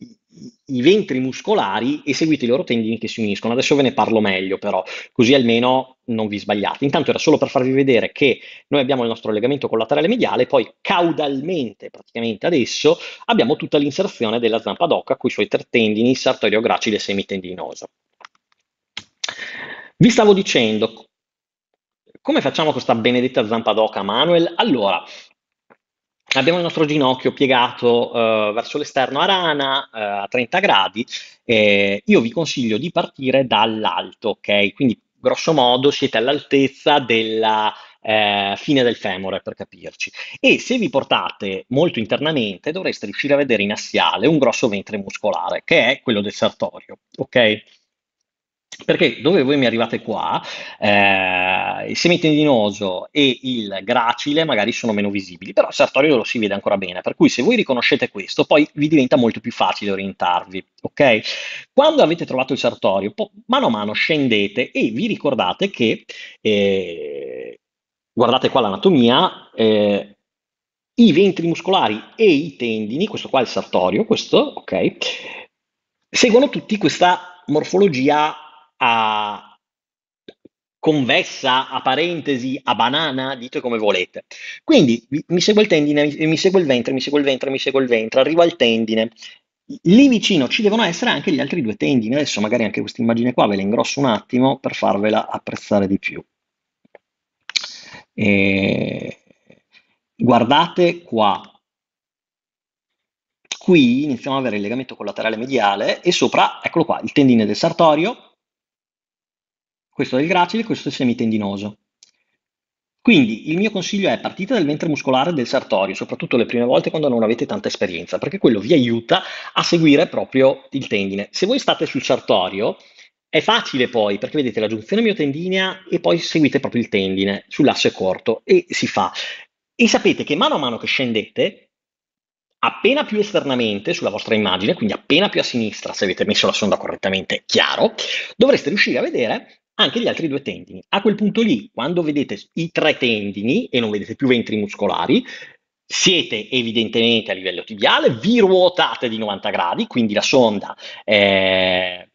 i ventri muscolari e seguite i loro tendini che si uniscono. Adesso ve ne parlo meglio, però, così almeno non vi sbagliate. Intanto era solo per farvi vedere che noi abbiamo il nostro legamento collaterale mediale, poi caudalmente, praticamente adesso, abbiamo tutta l'inserzione della zampa d'occa con i suoi tre tendini, sartorio gracile e semitendinoso. Vi stavo dicendo, come facciamo questa benedetta zampa d'oca, Manuel? Allora, abbiamo il nostro ginocchio piegato uh, verso l'esterno a rana uh, a 30 gradi, eh, io vi consiglio di partire dall'alto, ok? Quindi grosso modo siete all'altezza della eh, fine del femore per capirci e se vi portate molto internamente dovreste riuscire a vedere in assiale un grosso ventre muscolare che è quello del sartorio, ok? Perché dove voi mi arrivate qua, eh, il semitendinoso e il gracile magari sono meno visibili, però il sartorio lo si vede ancora bene, per cui se voi riconoscete questo, poi vi diventa molto più facile orientarvi, ok? Quando avete trovato il sartorio, mano a mano scendete e vi ricordate che, eh, guardate qua l'anatomia, eh, i ventri muscolari e i tendini, questo qua è il sartorio, questo, ok? Seguono tutti questa morfologia a convessa, a parentesi, a banana, dite come volete. Quindi mi segue il tendine, mi segue il ventre, mi segue il ventre, mi segue il ventre, arrivo al tendine. Lì vicino ci devono essere anche gli altri due tendini. Adesso magari anche questa immagine qua ve la ingrosso un attimo per farvela apprezzare di più. E... Eh, guardate qua, qui iniziamo ad avere il legamento collaterale mediale e sopra, eccolo qua, il tendine del sartorio, questo del gracile, questo del semitendinoso. Quindi il mio consiglio è partite dal ventre muscolare del sartorio, soprattutto le prime volte quando non avete tanta esperienza, perché quello vi aiuta a seguire proprio il tendine. Se voi state sul sartorio, è facile poi, perché vedete la giunzione miotendinea e poi seguite proprio il tendine sull'asse corto e si fa. E sapete che mano a mano che scendete, appena più esternamente sulla vostra immagine, quindi appena più a sinistra, se avete messo la sonda correttamente chiaro, dovreste riuscire a vedere anche gli altri due tendini. A quel punto lì, quando vedete i tre tendini e non vedete più ventri muscolari, siete evidentemente a livello tibiale, vi ruotate di 90 gradi, quindi la sonda eh,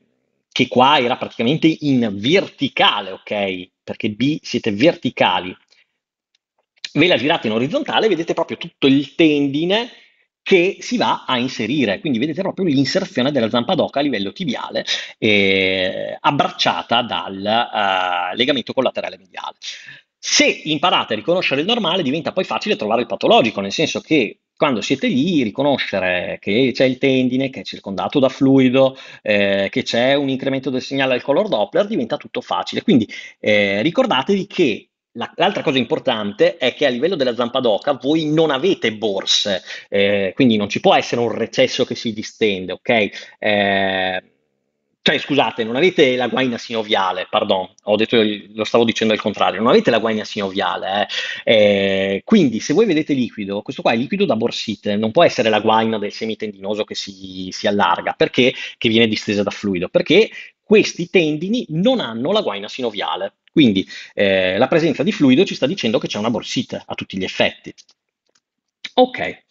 che qua era praticamente in verticale, ok? Perché B siete verticali. Ve la girate in orizzontale, vedete proprio tutto il tendine che si va a inserire. Quindi vedete proprio l'inserzione della zampa d'oca a livello tibiale eh, abbracciata dal eh, legamento collaterale mediale. Se imparate a riconoscere il normale diventa poi facile trovare il patologico, nel senso che quando siete lì riconoscere che c'è il tendine, che è circondato da fluido, eh, che c'è un incremento del segnale al color Doppler diventa tutto facile. Quindi eh, ricordatevi che l'altra cosa importante è che a livello della zampa d'oca voi non avete borse, eh, quindi non ci può essere un recesso che si distende, ok? Eh, cioè, scusate, non avete la guaina sinoviale, pardon, ho detto, lo stavo dicendo al contrario, non avete la guaina sinoviale. Eh. eh quindi, se voi vedete liquido, questo qua è liquido da borsite, non può essere la guaina del semitendinoso che si, si allarga, perché? Che viene distesa da fluido, perché questi tendini non hanno la guaina sinoviale. Quindi eh, la presenza di fluido ci sta dicendo che c'è una borsita a tutti gli effetti. Ok.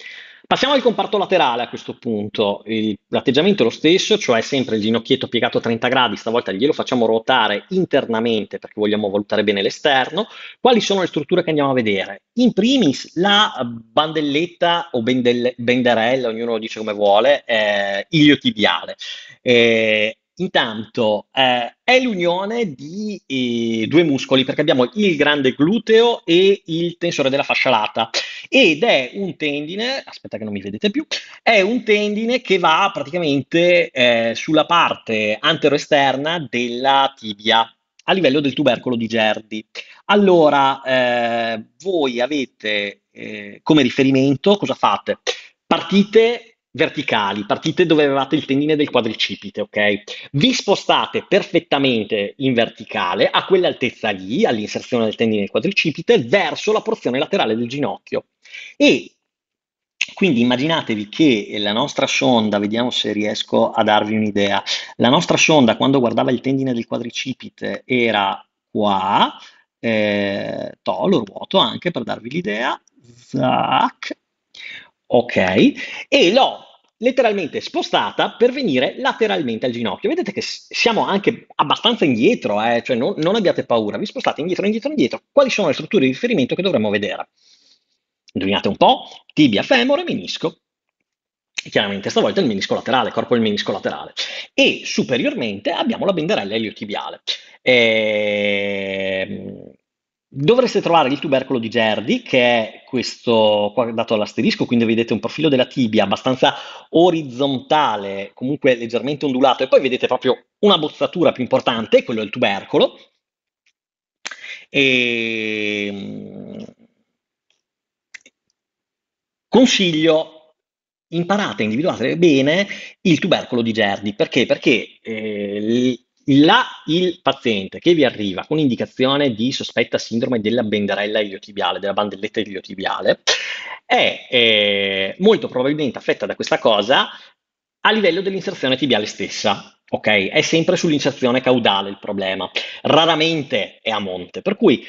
Passiamo al comparto laterale a questo punto, il, l'atteggiamento è lo stesso, cioè sempre il ginocchietto piegato a 30 gradi, stavolta glielo facciamo ruotare internamente perché vogliamo valutare bene l'esterno. Quali sono le strutture che andiamo a vedere? In primis la bandelletta o bendelle, benderella, ognuno lo dice come vuole, eh, iliotibiale. Eh, Intanto eh, è l'unione di eh, due muscoli perché abbiamo il grande gluteo e il tensore della fascia lata ed è un tendine, aspetta che non mi vedete più, è un tendine che va praticamente eh, sulla parte anteroesterna della tibia a livello del tubercolo di Gerdi. Allora, eh, voi avete eh, come riferimento cosa fate? Partite verticali, partite dove avevate il tendine del quadricipite, ok? Vi spostate perfettamente in verticale a quell'altezza lì, all'inserzione del tendine del quadricipite, verso la porzione laterale del ginocchio. E quindi immaginatevi che la nostra sonda, vediamo se riesco a darvi un'idea, la nostra sonda quando guardava il tendine del quadricipite era qua, eh, to, lo ruoto anche per darvi l'idea, zac, ok, e l'ho letteralmente spostata per venire lateralmente al ginocchio. Vedete che siamo anche abbastanza indietro, eh? cioè non, non abbiate paura, vi spostate indietro, indietro, indietro. Quali sono le strutture di riferimento che dovremmo vedere? Indovinate un po', tibia, femore, menisco. E chiaramente stavolta il menisco laterale, corpo del menisco laterale. E superiormente abbiamo la banderella iliotibiale. Ehm Dovreste trovare il tubercolo di Gerdi, che è questo qua dato all'asterisco, quindi vedete un profilo della tibia abbastanza orizzontale, comunque leggermente ondulato, e poi vedete proprio una bozzatura più importante, quello del tubercolo. E... Ehm, consiglio, imparate individuate bene il tubercolo di Gerdi, perché? Perché eh, la, il paziente che vi arriva con indicazione di sospetta sindrome della benderella iliotibiale, della bandelletta iliotibiale, è eh, molto probabilmente affetta da questa cosa a livello dell'inserzione tibiale stessa. Ok, è sempre sull'inserzione caudale il problema, raramente è a monte, per cui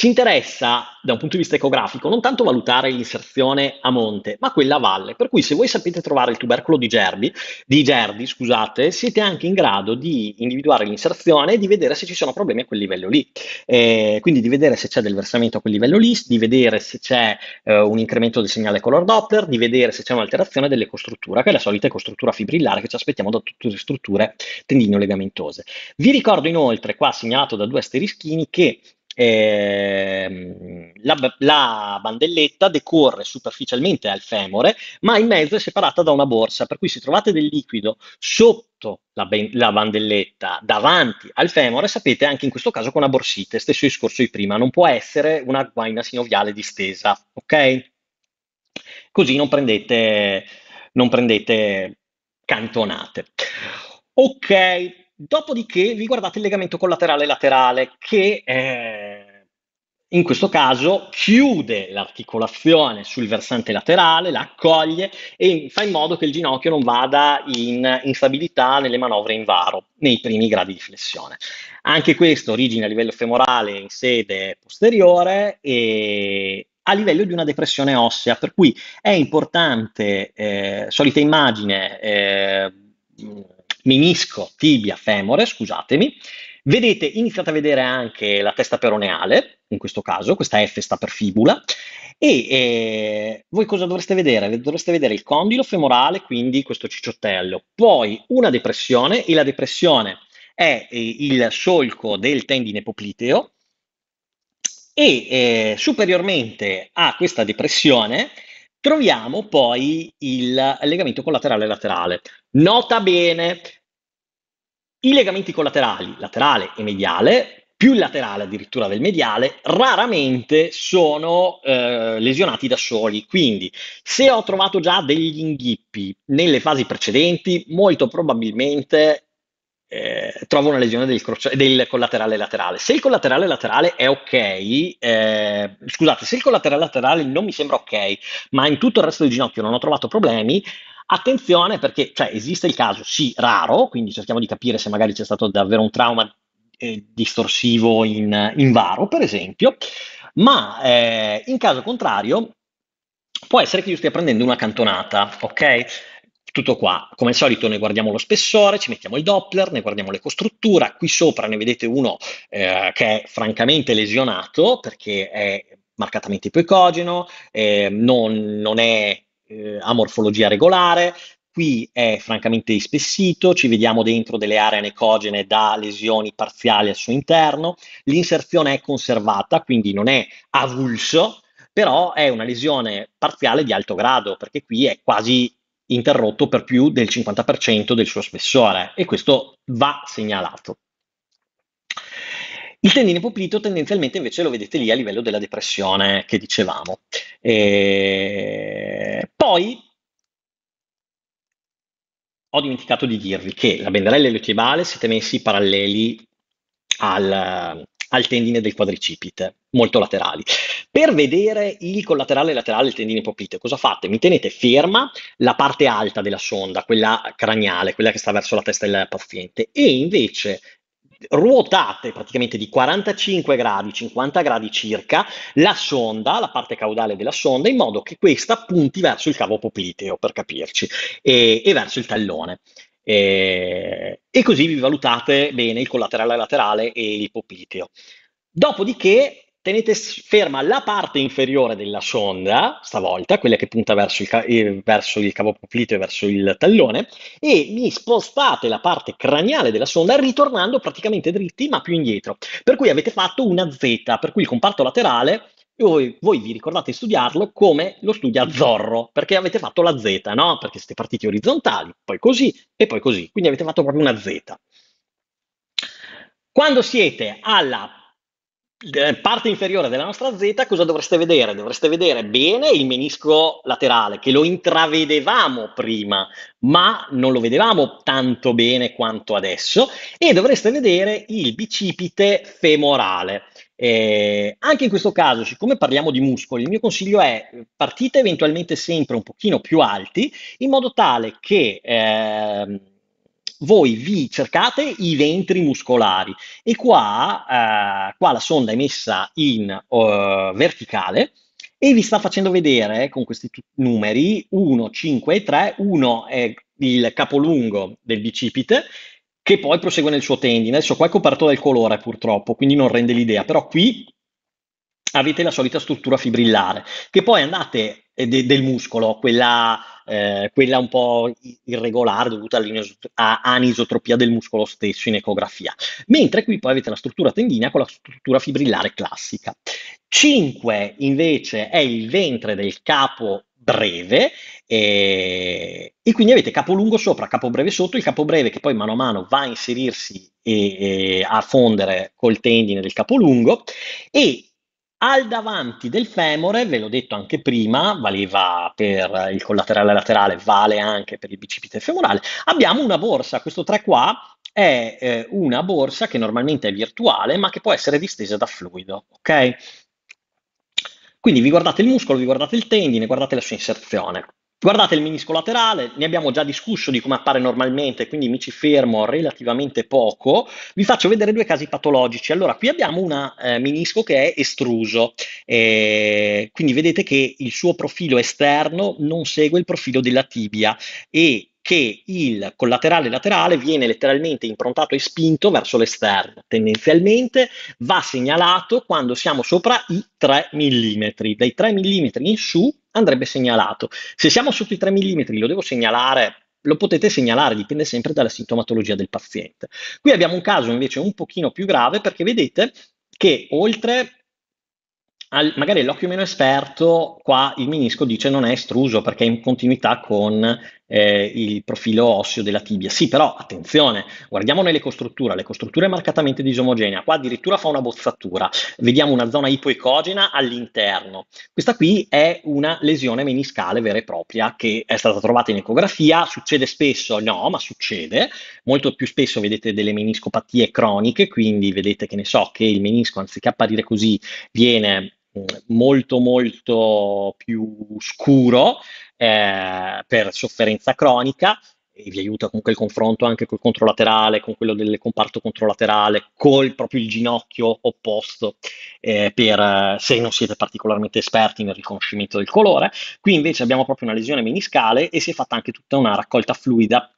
ci interessa, da un punto di vista ecografico, non tanto valutare l'inserzione a monte, ma quella a valle. Per cui se voi sapete trovare il tubercolo di Gerbi, di Gerdi scusate, siete anche in grado di individuare l'inserzione e di vedere se ci sono problemi a quel livello lì. Eh, quindi di vedere se c'è del versamento a quel livello lì, di vedere se c'è eh, un incremento del segnale color Doppler, di vedere se c'è un'alterazione dell'ecostruttura, che è la solita costruttura fibrillare che ci aspettiamo da tutte le strutture tendinio-legamentose. Vi ricordo inoltre, qua segnalato da due asterischini, che eh, la, la, bandelletta decorre superficialmente al femore, ma in mezzo è separata da una borsa, per cui se trovate del liquido sotto la, ben, la bandelletta, davanti al femore, sapete anche in questo caso con una borsite, stesso discorso di prima, non può essere una guaina sinoviale distesa, ok? Così non prendete, non prendete cantonate. Ok, Dopodiché vi guardate il legamento collaterale laterale che eh, in questo caso chiude l'articolazione sul versante laterale, la accoglie e fa in modo che il ginocchio non vada in instabilità nelle manovre in varo nei primi gradi di flessione. Anche questo origine a livello femorale in sede posteriore e, a livello di una depressione ossea, per cui è importante, eh, solita immagine, eh, menisco, tibia, femore, scusatemi. Vedete, iniziate a vedere anche la testa peroneale, in questo caso, questa F sta per fibula, e eh, voi cosa dovreste vedere? Dovreste vedere il condilo femorale, quindi questo cicciottello, poi una depressione, e la depressione è eh, il solco del tendine popliteo, e eh, superiormente a questa depressione troviamo poi il legamento collaterale laterale. Nota bene, i legamenti collaterali, laterale e mediale, più il laterale addirittura del mediale, raramente sono eh, lesionati da soli. Quindi, se ho trovato già degli inghippi nelle fasi precedenti, molto probabilmente eh, trova una lesione del, croce- del, collaterale laterale. Se il collaterale laterale è ok, eh, scusate, se il collaterale laterale non mi sembra ok, ma in tutto il resto del ginocchio non ho trovato problemi, attenzione perché cioè, esiste il caso, sì, raro, quindi cerchiamo di capire se magari c'è stato davvero un trauma eh, distorsivo in, in, varo, per esempio, ma eh, in caso contrario può essere che io stia prendendo una cantonata, ok? tutto qua, come al solito ne guardiamo lo spessore, ci mettiamo il Doppler, ne guardiamo l'ecostruttura, qui sopra ne vedete uno eh, che è francamente lesionato perché è marcatamente ipocogeno, eh, non, non, è eh, a morfologia regolare, qui è francamente ispessito, ci vediamo dentro delle aree anecogene da lesioni parziali al suo interno, l'inserzione è conservata, quindi non è avulso, però è una lesione parziale di alto grado, perché qui è quasi interrotto per più del 50% del suo spessore e questo va segnalato. Il tendine poplito tendenzialmente invece lo vedete lì a livello della depressione che dicevamo. E poi ho dimenticato di dirvi che la banderella eliotiebale siete messi paralleli al, al tendine del quadricipite, molto laterali. Per vedere il collaterale laterale del tendine popliteo, cosa fate? Mi tenete ferma la parte alta della sonda, quella craniale, quella che sta verso la testa del paziente, e invece ruotate praticamente di 45 gradi, 50 gradi circa, la sonda, la parte caudale della sonda, in modo che questa punti verso il cavo popliteo, per capirci, e, e verso il tallone eh, e così vi valutate bene il collaterale laterale e il popliteo. Dopodiché tenete ferma la parte inferiore della sonda, stavolta, quella che punta verso il, ca- eh, verso il cavo popliteo e verso il tallone, e mi spostate la parte craniale della sonda ritornando praticamente dritti ma più indietro. Per cui avete fatto una Z, per cui il comparto laterale e voi, voi, vi ricordate di studiarlo come lo studia Zorro, perché avete fatto la Z, no? Perché siete partiti orizzontali, poi così e poi così. Quindi avete fatto proprio una Z. Quando siete alla eh, parte inferiore della nostra Z, cosa dovreste vedere? Dovreste vedere bene il menisco laterale, che lo intravedevamo prima, ma non lo vedevamo tanto bene quanto adesso, e dovreste vedere il bicipite femorale. Eh, anche in questo caso, siccome parliamo di muscoli, il mio consiglio è partite eventualmente sempre un pochino più alti, in modo tale che eh, voi vi cercate i ventri muscolari e qua, eh, qua la sonda è messa in uh, verticale e vi sta facendo vedere eh, con questi t- numeri 1, 5 e 3, 1 è il capolungo del bicipite che poi prosegue nel suo tendine. Adesso qua è coperto dal colore purtroppo, quindi non rende l'idea, però qui avete la solita struttura fibrillare, che poi andate eh, de, del muscolo, quella, eh, quella, un po' irregolare dovuta all'anisotropia del muscolo stesso in ecografia, mentre qui poi avete la struttura tendinea con la struttura fibrillare classica. 5 invece è il ventre del capo breve e, e, quindi avete capolungo sopra, capobreve sotto, il capobreve che poi mano a mano va a inserirsi e, e a fondere col tendine del capolungo e al davanti del femore, ve l'ho detto anche prima, valeva per il collaterale laterale, vale anche per il bicipite femorale, abbiamo una borsa, questo 3 qua è eh, una borsa che normalmente è virtuale ma che può essere distesa da fluido, ok? Quindi vi guardate il muscolo, vi guardate il tendine, guardate la sua inserzione. Guardate il menisco laterale, ne abbiamo già discusso di come appare normalmente, quindi mi ci fermo relativamente poco. Vi faccio vedere due casi patologici. Allora, qui abbiamo un eh, menisco che è estruso, eh, quindi vedete che il suo profilo esterno non segue il profilo della tibia e che il collaterale laterale viene letteralmente improntato e spinto verso l'esterno. Tendenzialmente va segnalato quando siamo sopra i 3 mm. Dai 3 mm in su andrebbe segnalato. Se siamo sotto i 3 mm lo devo segnalare lo potete segnalare, dipende sempre dalla sintomatologia del paziente. Qui abbiamo un caso invece un pochino più grave perché vedete che oltre al, magari l'occhio meno esperto, qua il menisco dice non è estruso perché è in continuità con eh, il profilo osseo della tibia. Sì, però attenzione, guardiamo nelle nell'ecostruttura, l'ecostruttura è marcatamente disomogenea, qua addirittura fa una bozzatura, vediamo una zona ipoecogena all'interno. Questa qui è una lesione meniscale vera e propria che è stata trovata in ecografia, succede spesso, no, ma succede, molto più spesso vedete delle meniscopatie croniche, quindi vedete che ne so che il menisco anziché apparire così viene mm, molto molto più scuro eh, per sofferenza cronica e vi aiuta comunque il confronto anche col controlaterale, con quello del comparto controlaterale, col proprio il ginocchio opposto, eh, per, eh, se non siete particolarmente esperti nel riconoscimento del colore. Qui invece abbiamo proprio una lesione meniscale e si è fatta anche tutta una raccolta fluida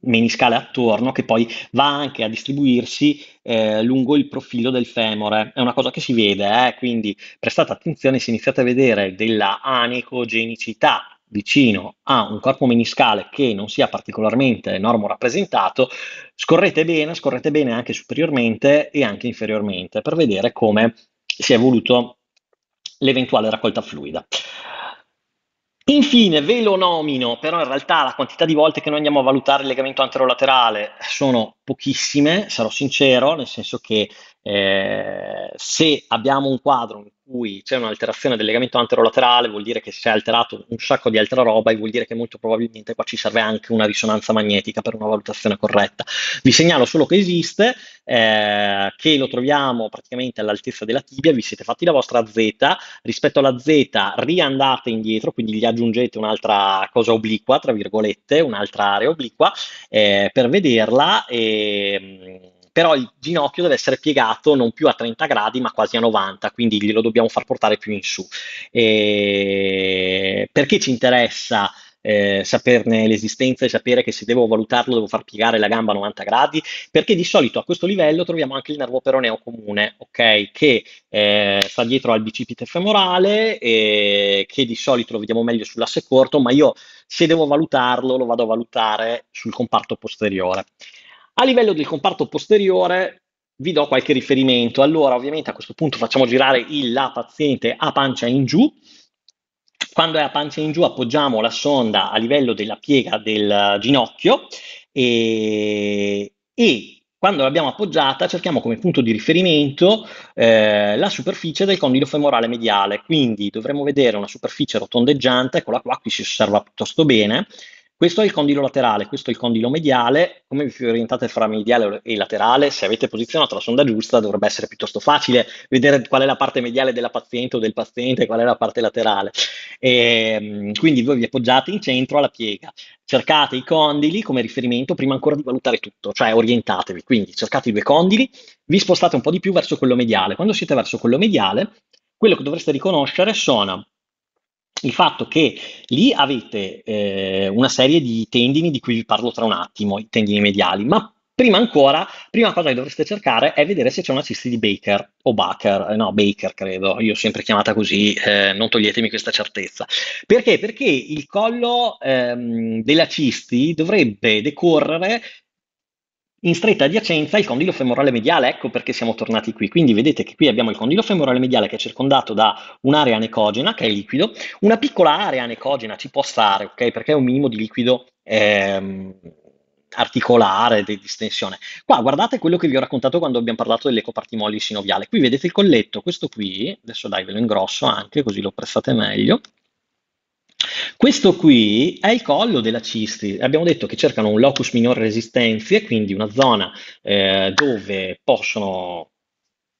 meniscale attorno che poi va anche a distribuirsi eh, lungo il profilo del femore. È una cosa che si vede, eh? quindi prestate attenzione se iniziate a vedere della anecogenicità vicino a un corpo meniscale che non sia particolarmente normo rappresentato, scorrete bene, scorrete bene anche superiormente e anche inferiormente per vedere come si è evoluto l'eventuale raccolta fluida. Infine, ve lo nomino, però in realtà la quantità di volte che noi andiamo a valutare il legamento anterolaterale sono pochissime, sarò sincero, nel senso che eh, se abbiamo un quadro in cui c'è un'alterazione del legamento anterolaterale, vuol dire che si è alterato un sacco di altra roba e vuol dire che molto probabilmente qua ci serve anche una risonanza magnetica per una valutazione corretta. Vi segnalo solo che esiste, eh, che lo troviamo praticamente all'altezza della tibia, vi siete fatti la vostra Z, rispetto alla Z riandate indietro, quindi gli aggiungete un'altra cosa obliqua, tra virgolette, un'altra area obliqua, eh, per vederla e ehm, però il ginocchio deve essere piegato non più a 30 gradi ma quasi a 90, quindi glielo dobbiamo far portare più in su. E perché ci interessa eh, saperne l'esistenza e sapere che se devo valutarlo devo far piegare la gamba a 90 gradi, perché di solito a questo livello troviamo anche il nervo peroneo comune, ok? Che eh, sta dietro al bicipite femorale e che di solito lo vediamo meglio sull'asse corto, ma io se devo valutarlo lo vado a valutare sul comparto posteriore. A livello del comparto posteriore vi do qualche riferimento. Allora, ovviamente a questo punto facciamo girare il la paziente a pancia in giù. Quando è a pancia in giù appoggiamo la sonda a livello della piega del ginocchio e, e quando l'abbiamo appoggiata cerchiamo come punto di riferimento eh, la superficie del condilo femorale mediale, quindi dovremmo vedere una superficie rotondeggiante, eccola qua, qui si osserva piuttosto bene, questo è il condilo laterale, questo è il condilo mediale. Come vi orientate fra mediale e laterale? Se avete posizionato la sonda giusta, dovrebbe essere piuttosto facile vedere qual è la parte mediale della paziente o del paziente, qual è la parte laterale. E, ehm, quindi voi vi appoggiate in centro alla piega, cercate i condili come riferimento prima ancora di valutare tutto, cioè orientatevi. Quindi cercate i due condili, vi spostate un po' di più verso quello mediale. Quando siete verso quello mediale, quello che dovreste riconoscere sono il fatto che lì avete eh, una serie di tendini di cui vi parlo tra un attimo, i tendini mediali, ma prima ancora, prima cosa che dovreste cercare è vedere se c'è una cisti di Baker o Baker, eh, no, Baker credo, io ho sempre chiamata così, eh, non toglietemi questa certezza. Perché? Perché il collo ehm, della cisti dovrebbe decorrere in stretta adiacenza il condilo femorale mediale, ecco perché siamo tornati qui. Quindi vedete che qui abbiamo il condilo femorale mediale che è circondato da un'area necogena, che è liquido, una piccola area necogena ci può stare, ok? Perché è un minimo di liquido ehm, articolare, di distensione. Qua guardate quello che vi ho raccontato quando abbiamo parlato dell'ecopartimoli sinoviale. Qui vedete il colletto, questo qui, adesso dai ve lo ingrosso anche così lo apprezzate meglio. Questo qui è il collo della cisti. Abbiamo detto che cercano un locus minore resistenze, quindi una zona eh, dove possono,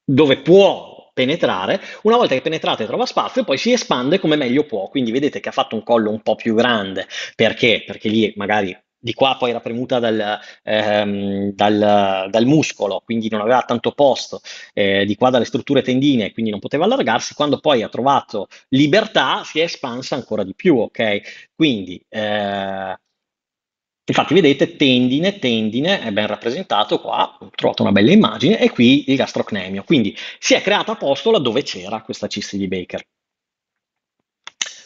dove può penetrare, una volta che penetrate trova spazio poi si espande come meglio può, quindi vedete che ha fatto un collo un po' più grande, perché? Perché lì magari di qua poi era premuta dal, ehm, dal, dal, muscolo, quindi non aveva tanto posto, eh, di qua dalle strutture tendine, quindi non poteva allargarsi, quando poi ha trovato libertà si è espansa ancora di più, ok? Quindi, eh, infatti vedete tendine, tendine, è ben rappresentato qua, ho trovato una bella immagine, e qui il gastrocnemio, quindi si è creata posto laddove c'era questa cisti di Baker.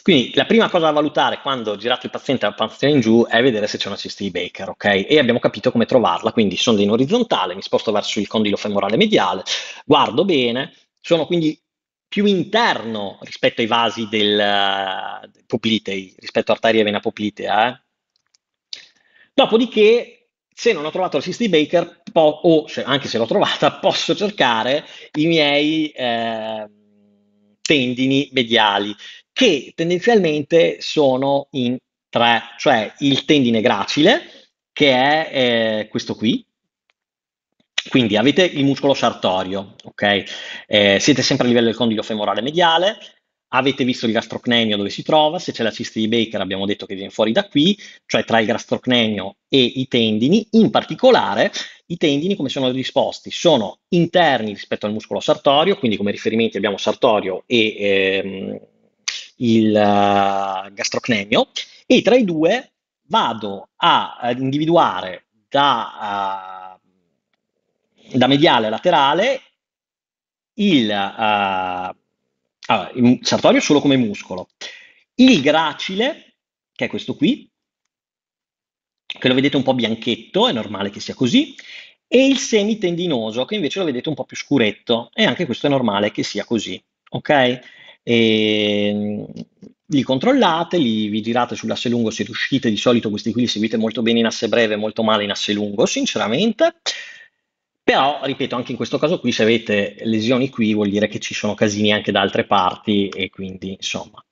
Quindi la prima cosa da valutare quando ho girato il paziente la panzina in giù è vedere se c'è una cisti di Baker, ok? E abbiamo capito come trovarla, quindi sono in orizzontale, mi sposto verso il condilo femorale mediale, guardo bene, sono quindi più interno rispetto ai vasi del, del pupilitei, rispetto a arteria e vena pupilitea. Eh? Dopodiché, se non ho trovato la cisti Baker, po- o se, anche se l'ho trovata, [laughs] posso cercare i miei eh, tendini mediali che tendenzialmente sono in tre, cioè il tendine gracile, che è eh, questo qui. Quindi avete il muscolo sartorio, ok? Eh, siete sempre a livello del condilo femorale mediale, Avete visto il gastrocnemio dove si trova, se c'è la cisti di Baker abbiamo detto che viene fuori da qui, cioè tra il gastrocnemio e i tendini, in particolare i tendini come sono disposti? Sono interni rispetto al muscolo sartorio, quindi come riferimenti abbiamo sartorio e ehm, il uh, gastrocnemio e tra i due vado a, ad eh, individuare da, uh, da mediale a laterale il, uh, allora, ah, il sartorio solo come muscolo, il gracile, che è questo qui, che lo vedete un po' bianchetto, è normale che sia così, e il semitendinoso, che invece lo vedete un po' più scuretto, e anche questo è normale che sia così, ok? E, mm, li controllate, li vi girate sull'asse lungo se riuscite, di solito questi qui li seguite molto bene in asse breve, molto male in asse lungo, sinceramente. Però, ripeto, anche in questo caso qui, se avete lesioni qui, vuol dire che ci sono casini anche da altre parti e quindi, insomma,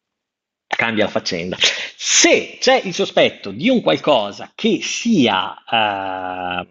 cambia la faccenda. Se c'è il sospetto di un qualcosa che sia... Eh,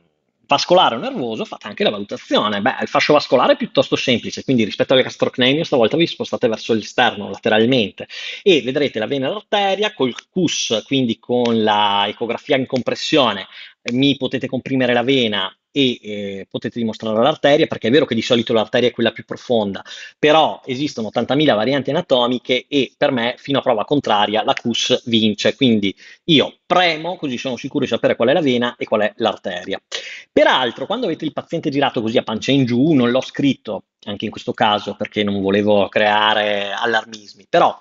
vascolare o nervoso fate anche la valutazione. Beh, il fascio vascolare è piuttosto semplice, quindi rispetto al gastrocnemio stavolta vi spostate verso l'esterno lateralmente e vedrete la vena arteria col CUS, quindi con la ecografia in compressione, mi potete comprimere la vena e eh, potete dimostrare l'arteria, perché è vero che di solito l'arteria è quella più profonda, però esistono 80.000 varianti anatomiche e per me, fino a prova contraria, la CUS vince. Quindi io premo, così sono sicuro di sapere qual è la vena e qual è l'arteria. Peraltro, quando avete il paziente girato così a pancia in giù, non l'ho scritto anche in questo caso perché non volevo creare allarmismi, però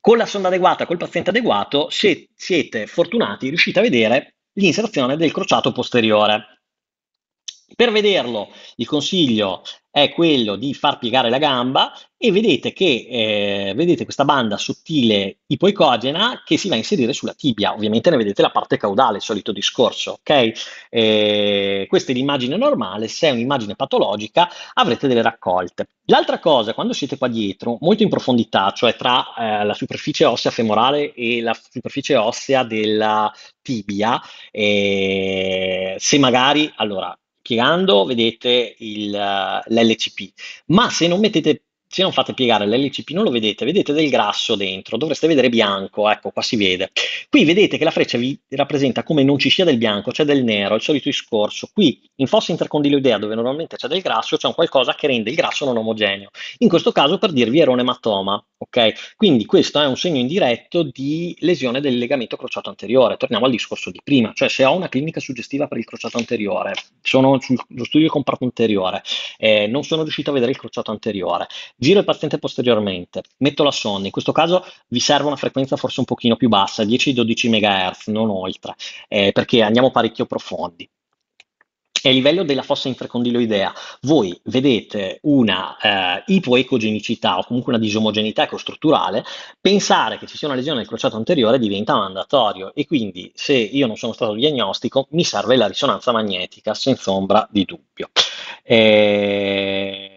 con la sonda adeguata, col paziente adeguato, se siete fortunati riuscite a vedere l'inserzione del crociato posteriore. Per vederlo il consiglio è quello di far piegare la gamba e vedete che eh, vedete questa banda sottile ipoicogena che si va a inserire sulla tibia. Ovviamente ne vedete la parte caudale, il solito discorso, ok? Eh, questa è l'immagine normale, se è un'immagine patologica avrete delle raccolte. L'altra cosa, quando siete qua dietro, molto in profondità, cioè tra eh, la superficie ossea femorale e la superficie ossea della tibia, eh, se magari, allora, Cliccando vedete eh, l'LCP, ma se non mettete se non fate piegare l'LCP non lo vedete, vedete del grasso dentro, dovreste vedere bianco, ecco qua si vede. Qui vedete che la freccia vi rappresenta come non ci sia del bianco, c'è del nero, il solito discorso. Qui in fossa intercondiloidea dove normalmente c'è del grasso c'è un qualcosa che rende il grasso non omogeneo. In questo caso per dirvi era un ematoma, ok? Quindi questo è un segno indiretto di lesione del legamento crociato anteriore. Torniamo al discorso di prima, cioè se ho una clinica suggestiva per il crociato anteriore, sono sullo studio del comparto anteriore, eh, non sono riuscito a vedere il crociato anteriore Giro il paziente posteriormente, metto la sonda, in questo caso vi serve una frequenza forse un pochino più bassa, 10-12 MHz, non oltre, eh, perché andiamo parecchio profondi E a livello della fossa infracondiloidea voi vedete una eh, ipoecogenicità o comunque una disomogeneità ecostrutturale, pensare che ci sia una lesione del crociato anteriore diventa mandatorio e quindi se io non sono stato diagnostico mi serve la risonanza magnetica senza ombra di dubbio. E eh,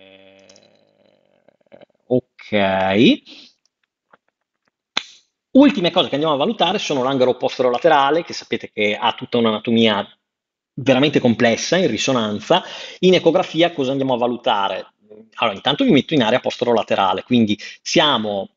Ultime cose che andiamo a valutare sono l'angolo postero laterale, che sapete che ha tutta un'anatomia veramente complessa in risonanza. In ecografia cosa andiamo a valutare? Allora, intanto vi metto in area postero laterale, quindi siamo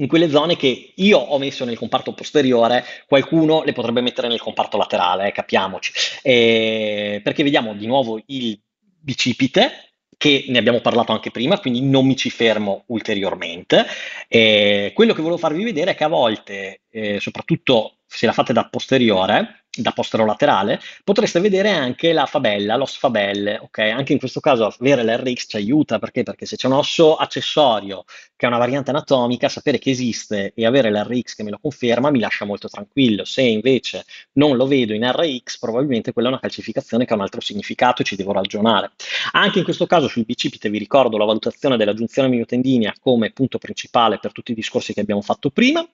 in quelle zone che io ho messo nel comparto posteriore, qualcuno le potrebbe mettere nel comparto laterale, eh, capiamoci. Eh, perché vediamo di nuovo il bicipite, che ne abbiamo parlato anche prima, quindi non mi ci fermo ulteriormente. Eh, quello che volevo farvi vedere è che a volte, eh, soprattutto se la fate da posteriore, da postero laterale, potreste vedere anche la fabella, l'os fabelle, ok? Anche in questo caso avere l'RX ci aiuta, perché? Perché se c'è un osso accessorio che è una variante anatomica, sapere che esiste e avere l'RX che me lo conferma mi lascia molto tranquillo. Se invece non lo vedo in RX, probabilmente quella è una calcificazione che ha un altro significato e ci devo ragionare. Anche in questo caso sul bicipite vi ricordo la valutazione della giunzione miotendinia come punto principale per tutti i discorsi che abbiamo fatto prima,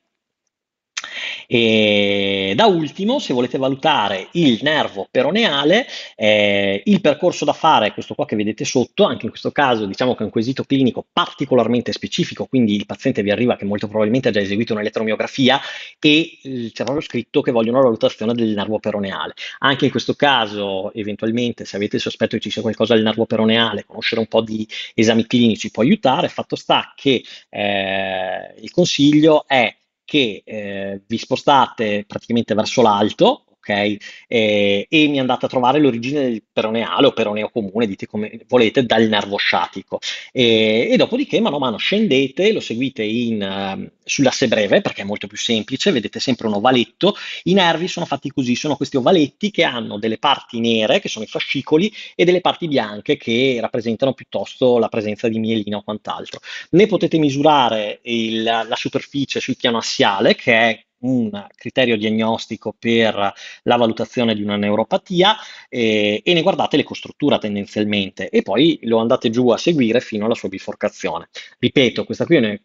e da ultimo, se volete valutare il nervo peroneale, eh, il percorso da fare è questo qua che vedete sotto, anche in questo caso diciamo che è un quesito clinico particolarmente specifico, quindi il paziente vi arriva che molto probabilmente ha già eseguito un'elettromiografia e eh, c'è proprio scritto che vogliono la valutazione del nervo peroneale. Anche in questo caso, eventualmente, se avete il sospetto che ci sia qualcosa del nervo peroneale, conoscere un po' di esami clinici può aiutare. Fatto sta che eh, il consiglio è che eh, vi spostate praticamente verso l'alto ok? E, eh, e, mi è andata a trovare l'origine del peroneale o peroneo comune, dite come volete, dal nervo sciatico. E, e dopodiché, mano a mano, scendete, lo seguite in, uh, ehm, sull'asse breve perché è molto più semplice, vedete sempre un ovaletto. I nervi sono fatti così, sono questi ovaletti che hanno delle parti nere, che sono i fascicoli, e delle parti bianche che rappresentano piuttosto la presenza di mielina o quant'altro. Ne potete misurare il, la superficie sul piano assiale, che è un criterio diagnostico per la valutazione di una neuropatia eh, e ne guardate le costruttura tendenzialmente e poi lo andate giù a seguire fino alla sua biforcazione. Ripeto, questa qui è una,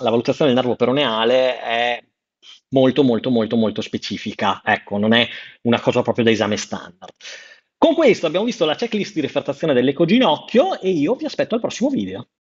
la valutazione del nervo peroneale è molto molto molto molto specifica, ecco, non è una cosa proprio da esame standard. Con questo abbiamo visto la checklist di refertazione dell'ecoginocchio e io vi aspetto al prossimo video.